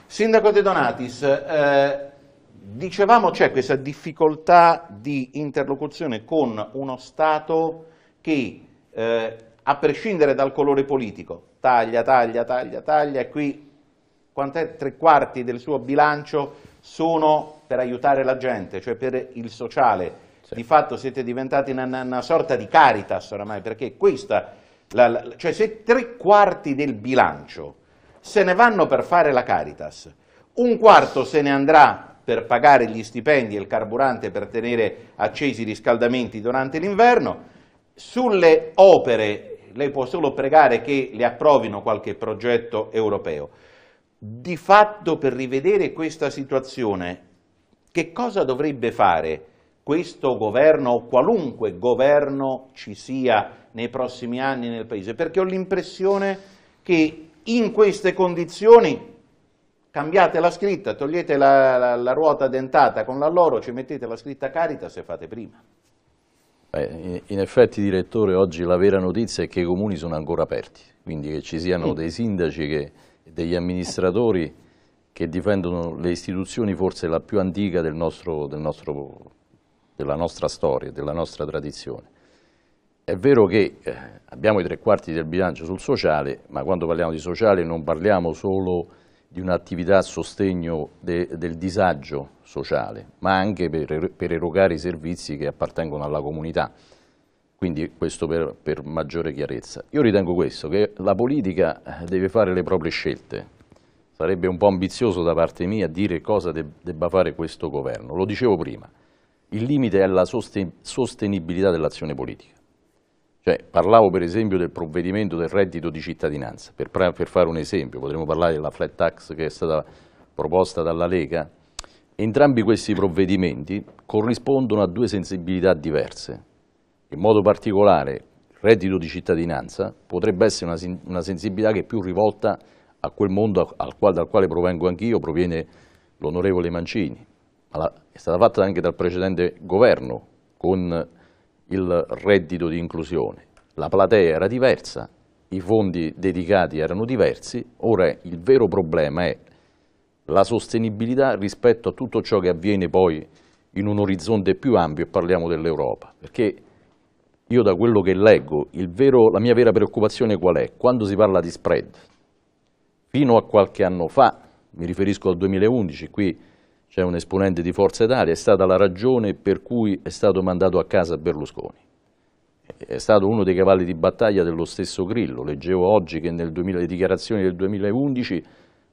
Sindaco De Donatis, eh, dicevamo c'è questa difficoltà di interlocuzione con uno Stato che eh, a prescindere dal colore politico taglia, taglia, taglia, taglia e qui quant'è tre quarti del suo bilancio sono per aiutare la gente, cioè per il sociale. Sì. Di fatto siete diventati una, una, sorta di caritas oramai, perché questa, la, la, cioè se tre quarti del bilancio se ne vanno per fare la caritas, un quarto se ne andrà per pagare gli stipendi e il carburante per tenere accesi i riscaldamenti durante l'inverno, sulle opere lei può solo pregare che le approvino qualche progetto europeo. Di fatto per rivedere questa situazione che cosa dovrebbe fare questo governo o qualunque governo ci sia nei prossimi anni nel Paese? Perché ho l'impressione che in queste condizioni cambiate la scritta, togliete la, la, la ruota dentata con l'alloro, ci mettete la scritta Caritas e fate prima. Beh, in effetti, direttore, oggi la vera notizia è che i comuni sono ancora aperti, quindi che ci siano dei sindaci e degli amministratori che difendono le istituzioni forse la più antica del nostro, del nostro, della nostra storia, della nostra tradizione. È vero che eh, abbiamo i tre quarti del bilancio sul sociale, ma quando parliamo di sociale non parliamo solo di un'attività a sostegno de, del disagio sociale, ma anche per, per, erogare i servizi che appartengono alla comunità. Quindi questo per, per maggiore chiarezza. Io ritengo questo, che la politica eh, deve fare le proprie scelte, sarebbe un po' ambizioso da parte mia dire cosa debba fare questo governo. Lo dicevo prima, il limite è la sostenibilità dell'azione politica. Cioè, parlavo per esempio del provvedimento del reddito di cittadinanza, per, per fare un esempio, potremmo parlare della flat tax che è stata proposta dalla Lega. Entrambi questi provvedimenti corrispondono a due sensibilità diverse. In modo particolare, il reddito di cittadinanza potrebbe essere una, una sensibilità che è più rivolta a a quel mondo al quale, dal quale provengo anch'io proviene l'onorevole Mancini, ma è stata fatta anche dal precedente governo con il reddito di inclusione. La platea era diversa, i fondi dedicati erano diversi, ora il vero problema è la sostenibilità rispetto a tutto ciò che avviene poi in un orizzonte più ampio e parliamo dell'Europa, perché io da quello che leggo, vero, la mia vera preoccupazione qual è? Quando si parla di spread, fino a qualche anno fa, mi riferisco al 2011, qui c'è un esponente di Forza Italia, è stata la ragione per cui è stato mandato a casa Berlusconi. È stato uno dei cavalli di battaglia dello stesso Grillo. Leggevo oggi che nelle dichiarazioni del 2011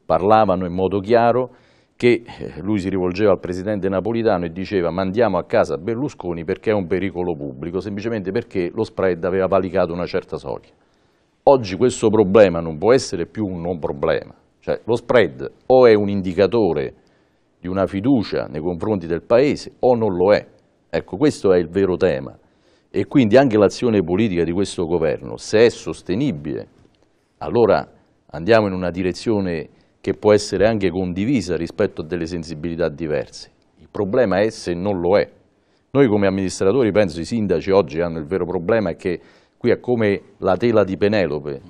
parlavano in modo chiaro che eh, lui si rivolgeva al presidente napolitano e diceva mandiamo a casa Berlusconi perché è un pericolo pubblico, semplicemente perché lo spread aveva valicato una certa soglia. Oggi questo problema non può essere più un non problema, cioè lo spread o è un indicatore di una fiducia nei confronti del Paese o non lo è. Ecco, questo è il vero tema e quindi anche l'azione politica di questo governo, se è sostenibile, allora andiamo in una direzione che può essere anche condivisa rispetto a delle sensibilità diverse. Il problema è se non lo è. Noi come amministratori, penso i sindaci oggi hanno il vero problema è che Qui è come la tela di Penelope,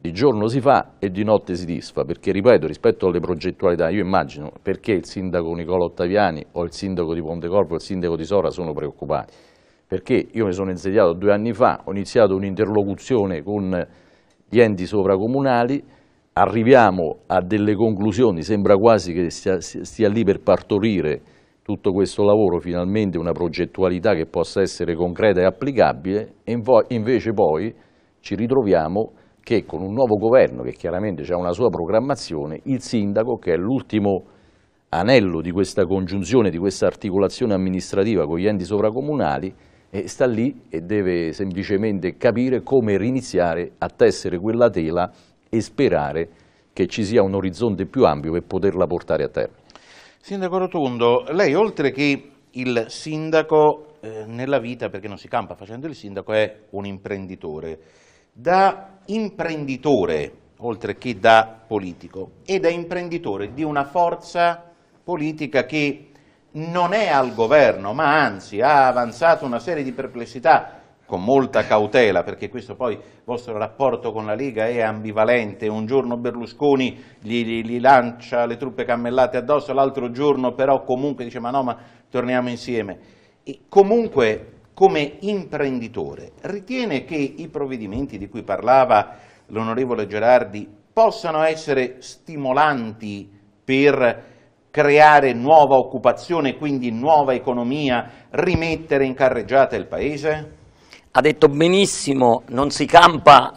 di giorno si fa e di notte si disfa, perché ripeto, rispetto alle progettualità, io immagino perché il sindaco Nicola Ottaviani o il sindaco di Pontecorvo o il sindaco di Sora sono preoccupati, perché io mi sono insediato due anni fa, ho iniziato un'interlocuzione con gli enti sovracomunali, arriviamo a delle conclusioni, sembra quasi che stia, stia lì per partorire tutto questo lavoro finalmente una progettualità che possa essere concreta e applicabile e invece poi ci ritroviamo che con un nuovo governo che chiaramente ha una sua programmazione, il sindaco che è l'ultimo anello di questa congiunzione, di questa articolazione amministrativa con gli enti sovracomunali, sta lì e deve semplicemente capire come riniziare a tessere quella tela e sperare che ci sia un orizzonte più ampio per poterla portare a termine. Sindaco Rotondo, lei oltre che il sindaco eh, nella vita, perché non si campa facendo il sindaco, è un imprenditore. Da imprenditore, oltre che da politico, e da imprenditore di una forza politica che non è al governo, ma anzi ha avanzato una serie di perplessità con molta cautela, perché questo poi il vostro rapporto con la Lega è ambivalente, un giorno Berlusconi gli, gli, gli lancia le truppe cammellate addosso, l'altro giorno però comunque dice ma no, ma torniamo insieme. E comunque come imprenditore ritiene che i provvedimenti di cui parlava l'onorevole Gerardi possano essere stimolanti per creare nuova occupazione, quindi nuova economia, rimettere in carreggiata il Paese? ha detto benissimo, non si campa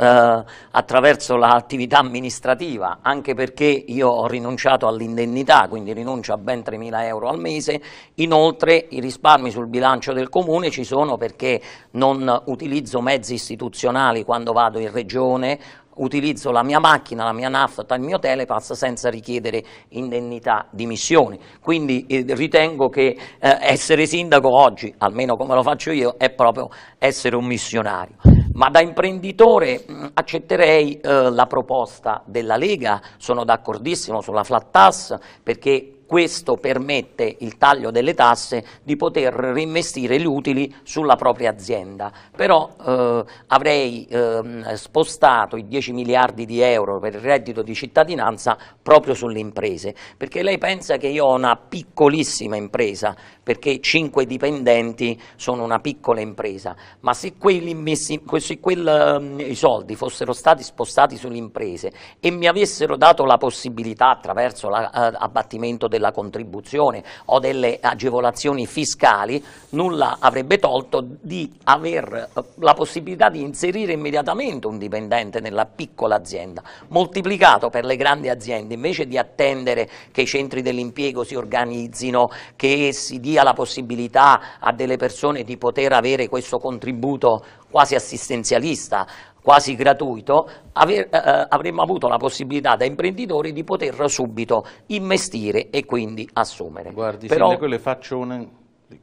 eh, attraverso l'attività amministrativa, anche perché io ho rinunciato all'indennità, quindi rinuncio a ben 3.000 euro al mese, inoltre i risparmi sul bilancio del Comune ci sono perché non utilizzo mezzi istituzionali quando vado in Regione, utilizzo la mia macchina, la mia nafta, il mio telepass senza richiedere indennità di missioni. Quindi eh, ritengo che eh, essere sindaco oggi, almeno come lo faccio io, è proprio essere un missionario. Ma da imprenditore mh, mm, accetterei eh, la proposta della Lega, sono d'accordissimo sulla flat tax perché questo permette il taglio delle tasse di poter reinvestire gli utili sulla propria azienda. Però eh, avrei eh, spostato i 10 miliardi di euro per il reddito di cittadinanza proprio sulle imprese, perché lei pensa che io ho una piccolissima impresa, perché 5 dipendenti sono una piccola impresa, ma se, messi, se quel, ehm, i soldi fossero stati spostati sulle imprese e mi avessero dato la possibilità attraverso l'abbattimento la, del eh, della contribuzione o delle agevolazioni fiscali, nulla avrebbe tolto di avere eh, la possibilità di inserire immediatamente un dipendente nella piccola azienda, moltiplicato per le grandi aziende, invece di attendere che i centri dell'impiego si organizzino, che si dia la possibilità a delle persone di poter avere questo contributo quasi assistenzialista, quasi gratuito, aver, eh, eh, avremmo avuto la possibilità da imprenditori di poter subito investire e quindi assumere. Guardi, Però, Sindaco, le faccio una,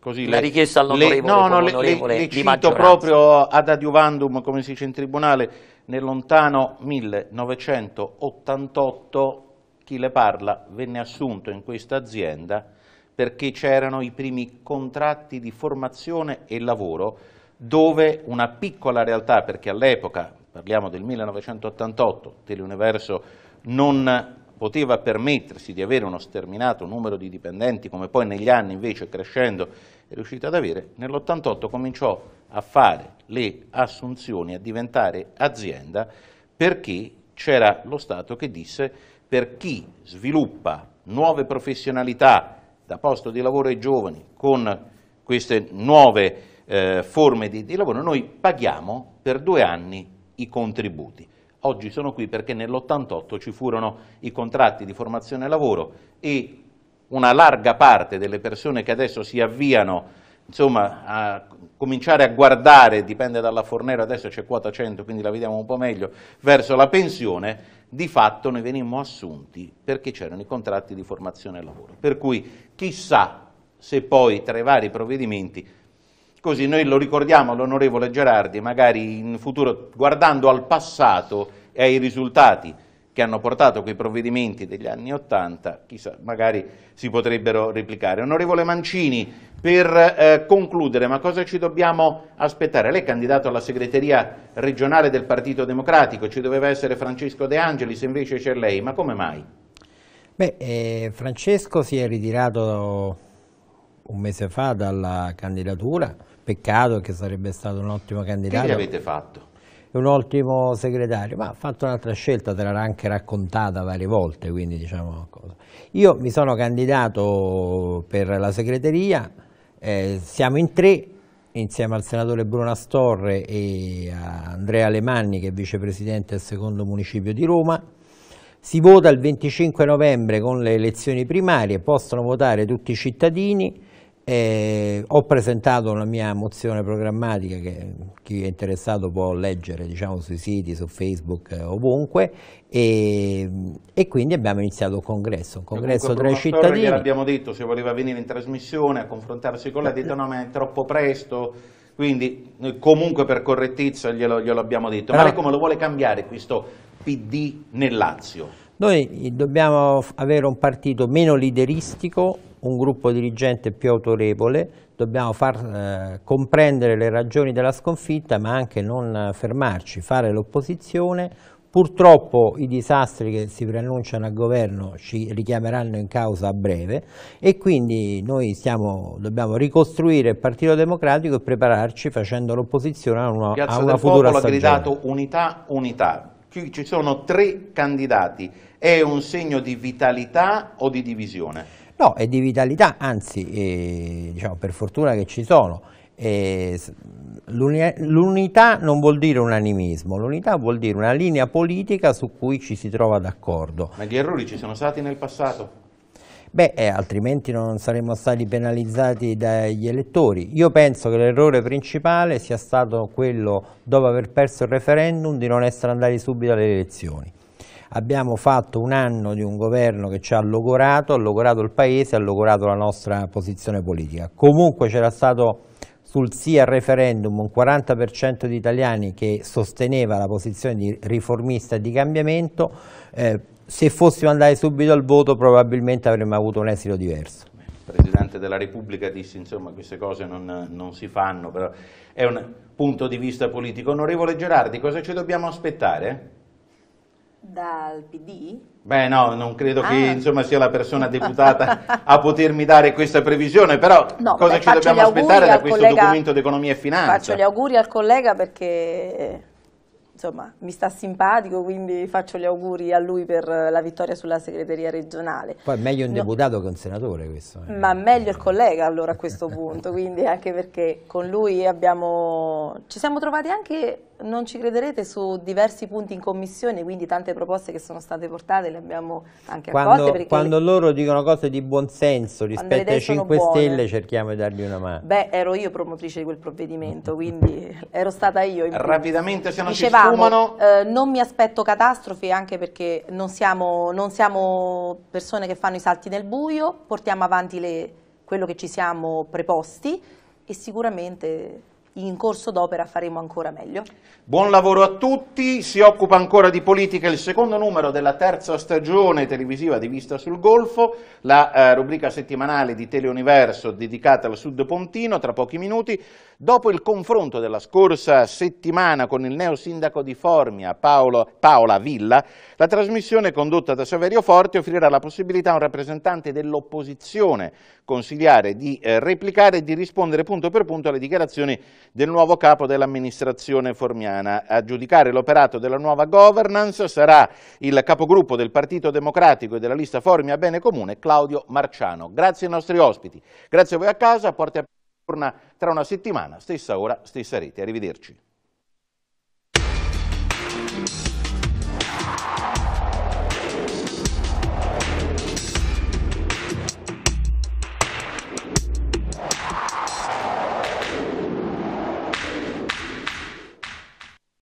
così, la le, richiesta all'onorevole le, no, no, le, le, le cito proprio ad adiuvandum, come si dice in tribunale, nel lontano 1988 chi le parla venne assunto in questa azienda perché c'erano i primi contratti di formazione e lavoro dove una piccola realtà, perché all'epoca, parliamo del 1988, Teleuniverso non poteva permettersi di avere uno sterminato numero di dipendenti come poi negli anni invece crescendo è riuscita ad avere, nell'88 cominciò a fare le assunzioni, a diventare azienda perché c'era lo Stato che disse per chi sviluppa nuove professionalità da posto di lavoro ai giovani con queste nuove eh, forme di, di lavoro, noi paghiamo per due anni i contributi. Oggi sono qui perché nell'88 ci furono i contratti di formazione lavoro e una larga parte delle persone che adesso si avviano insomma, a cominciare a guardare, dipende dalla Fornero, adesso c'è quota 100, quindi la vediamo un po' meglio, verso la pensione, di fatto noi venimmo assunti perché c'erano i contratti di formazione e lavoro. Per cui chissà se poi tra i vari provvedimenti Così noi lo ricordiamo all'onorevole Gerardi, magari in futuro guardando al passato e ai risultati che hanno portato quei provvedimenti degli anni Ottanta, chissà, magari si potrebbero replicare. Onorevole Mancini, per eh, concludere, ma cosa ci dobbiamo aspettare? Lei è candidato alla segreteria regionale del Partito Democratico, ci doveva essere Francesco De Angelis, invece c'è lei, ma come mai? Beh, eh, Francesco si è ritirato un mese fa dalla candidatura, Peccato che sarebbe stato un ottimo candidato. Che gli avete fatto? un ottimo segretario, ma ha fatto un'altra scelta, te l'ha anche raccontata varie volte, quindi diciamo cosa. Io mi sono candidato per la segreteria, eh, siamo in tre, insieme al senatore Bruno Astorre e a Andrea Alemanni che è vicepresidente del secondo municipio di Roma. Si vota il 25 novembre con le elezioni primarie, possono votare tutti i cittadini, e ho presentato una mia mozione programmatica che chi è interessato può leggere diciamo, sui siti, su Facebook, eh, ovunque e, e quindi abbiamo iniziato il congresso, un congresso tra i cittadini. Abbiamo detto se voleva venire in trasmissione a confrontarsi con lei, ha detto no ma è troppo presto, quindi eh, comunque per correttezza glielo, glielo abbiamo detto. ma lei come lo vuole cambiare questo PD nel Lazio? Noi eh, dobbiamo avere un partito meno lideristico un gruppo dirigente più autorevole, dobbiamo far eh, comprendere le ragioni della sconfitta ma anche non eh, fermarci, fare l'opposizione. Purtroppo i disastri che si preannunciano al governo ci richiameranno in causa a breve e quindi noi stiamo, dobbiamo ricostruire il Partito Democratico e prepararci facendo l'opposizione a una, a una futura Popolo stagione. Piazza del Popolo ha gridato unità, unità. ci sono tre candidati. È un segno di vitalità o di divisione? No, è di vitalità, anzi, eh, diciamo, per fortuna che ci sono. Eh, l'unità non vuol dire unanimismo, l'unità vuol dire una linea politica su cui ci si trova d'accordo. Ma gli errori ci sono stati nel passato? Beh, eh, altrimenti non saremmo stati penalizzati dagli elettori. Io penso che l'errore principale sia stato quello, dopo aver perso il referendum, di non essere andati subito alle elezioni abbiamo fatto un anno di un governo che ci ha logorato, ha logorato il Paese, ha logorato la nostra posizione politica. Comunque c'era stato sul sì al referendum un 40% di italiani che sosteneva la posizione di riformista e di cambiamento, eh, se fossimo andati subito al voto probabilmente avremmo avuto un esito diverso. Il Presidente della Repubblica disse insomma queste cose non, non si fanno, però è un punto di vista politico. Onorevole Gerardi, cosa ci dobbiamo aspettare? Dal PD? Beh no, non credo ah. che insomma, sia la persona deputata a potermi dare questa previsione, però no, cosa beh, ci dobbiamo aspettare da questo collega, documento d'economia e finanza? Faccio gli auguri al collega perché insomma, mi sta simpatico, quindi faccio gli auguri a lui per la vittoria sulla segreteria regionale. Poi è meglio un deputato che un senatore questo. Eh. Ma meglio il collega allora a questo punto, quindi anche perché con lui abbiamo, ci siamo trovati anche non ci crederete su diversi punti in commissione, quindi tante proposte che sono state portate le abbiamo anche quando, accolte. Quando le... loro dicono cose di buon senso rispetto ai 5 Stelle cerchiamo di dargli una mano. Beh, ero io promotrice di quel provvedimento, quindi ero stata io. Rapidamente se non Dicevamo, ci sfumano. Eh, non mi aspetto catastrofi anche perché non siamo, non siamo persone che fanno i salti nel buio, portiamo avanti le, quello che ci siamo preposti e sicuramente in corso d'opera faremo ancora meglio. Buon lavoro a tutti, si occupa ancora di politica il secondo numero della terza stagione televisiva di Vista sul Golfo, la eh, rubrica settimanale di Teleuniverso dedicata al Sud Pontino, tra pochi minuti. Dopo il confronto della scorsa settimana con il neo sindaco di Formia, Paolo, Paola Villa, la trasmissione condotta da Saverio Forte offrirà la possibilità a un rappresentante dell'opposizione consigliare di eh, replicare e di rispondere punto per punto alle dichiarazioni del nuovo capo dell'amministrazione formiana. A giudicare l'operato della nuova governance sarà il capogruppo del Partito Democratico e della lista Formia Bene Comune, Claudio Marciano. Grazie ai nostri ospiti, grazie a voi a casa, porte a Torna tra una settimana, stessa ora, stessa rete. Arrivederci.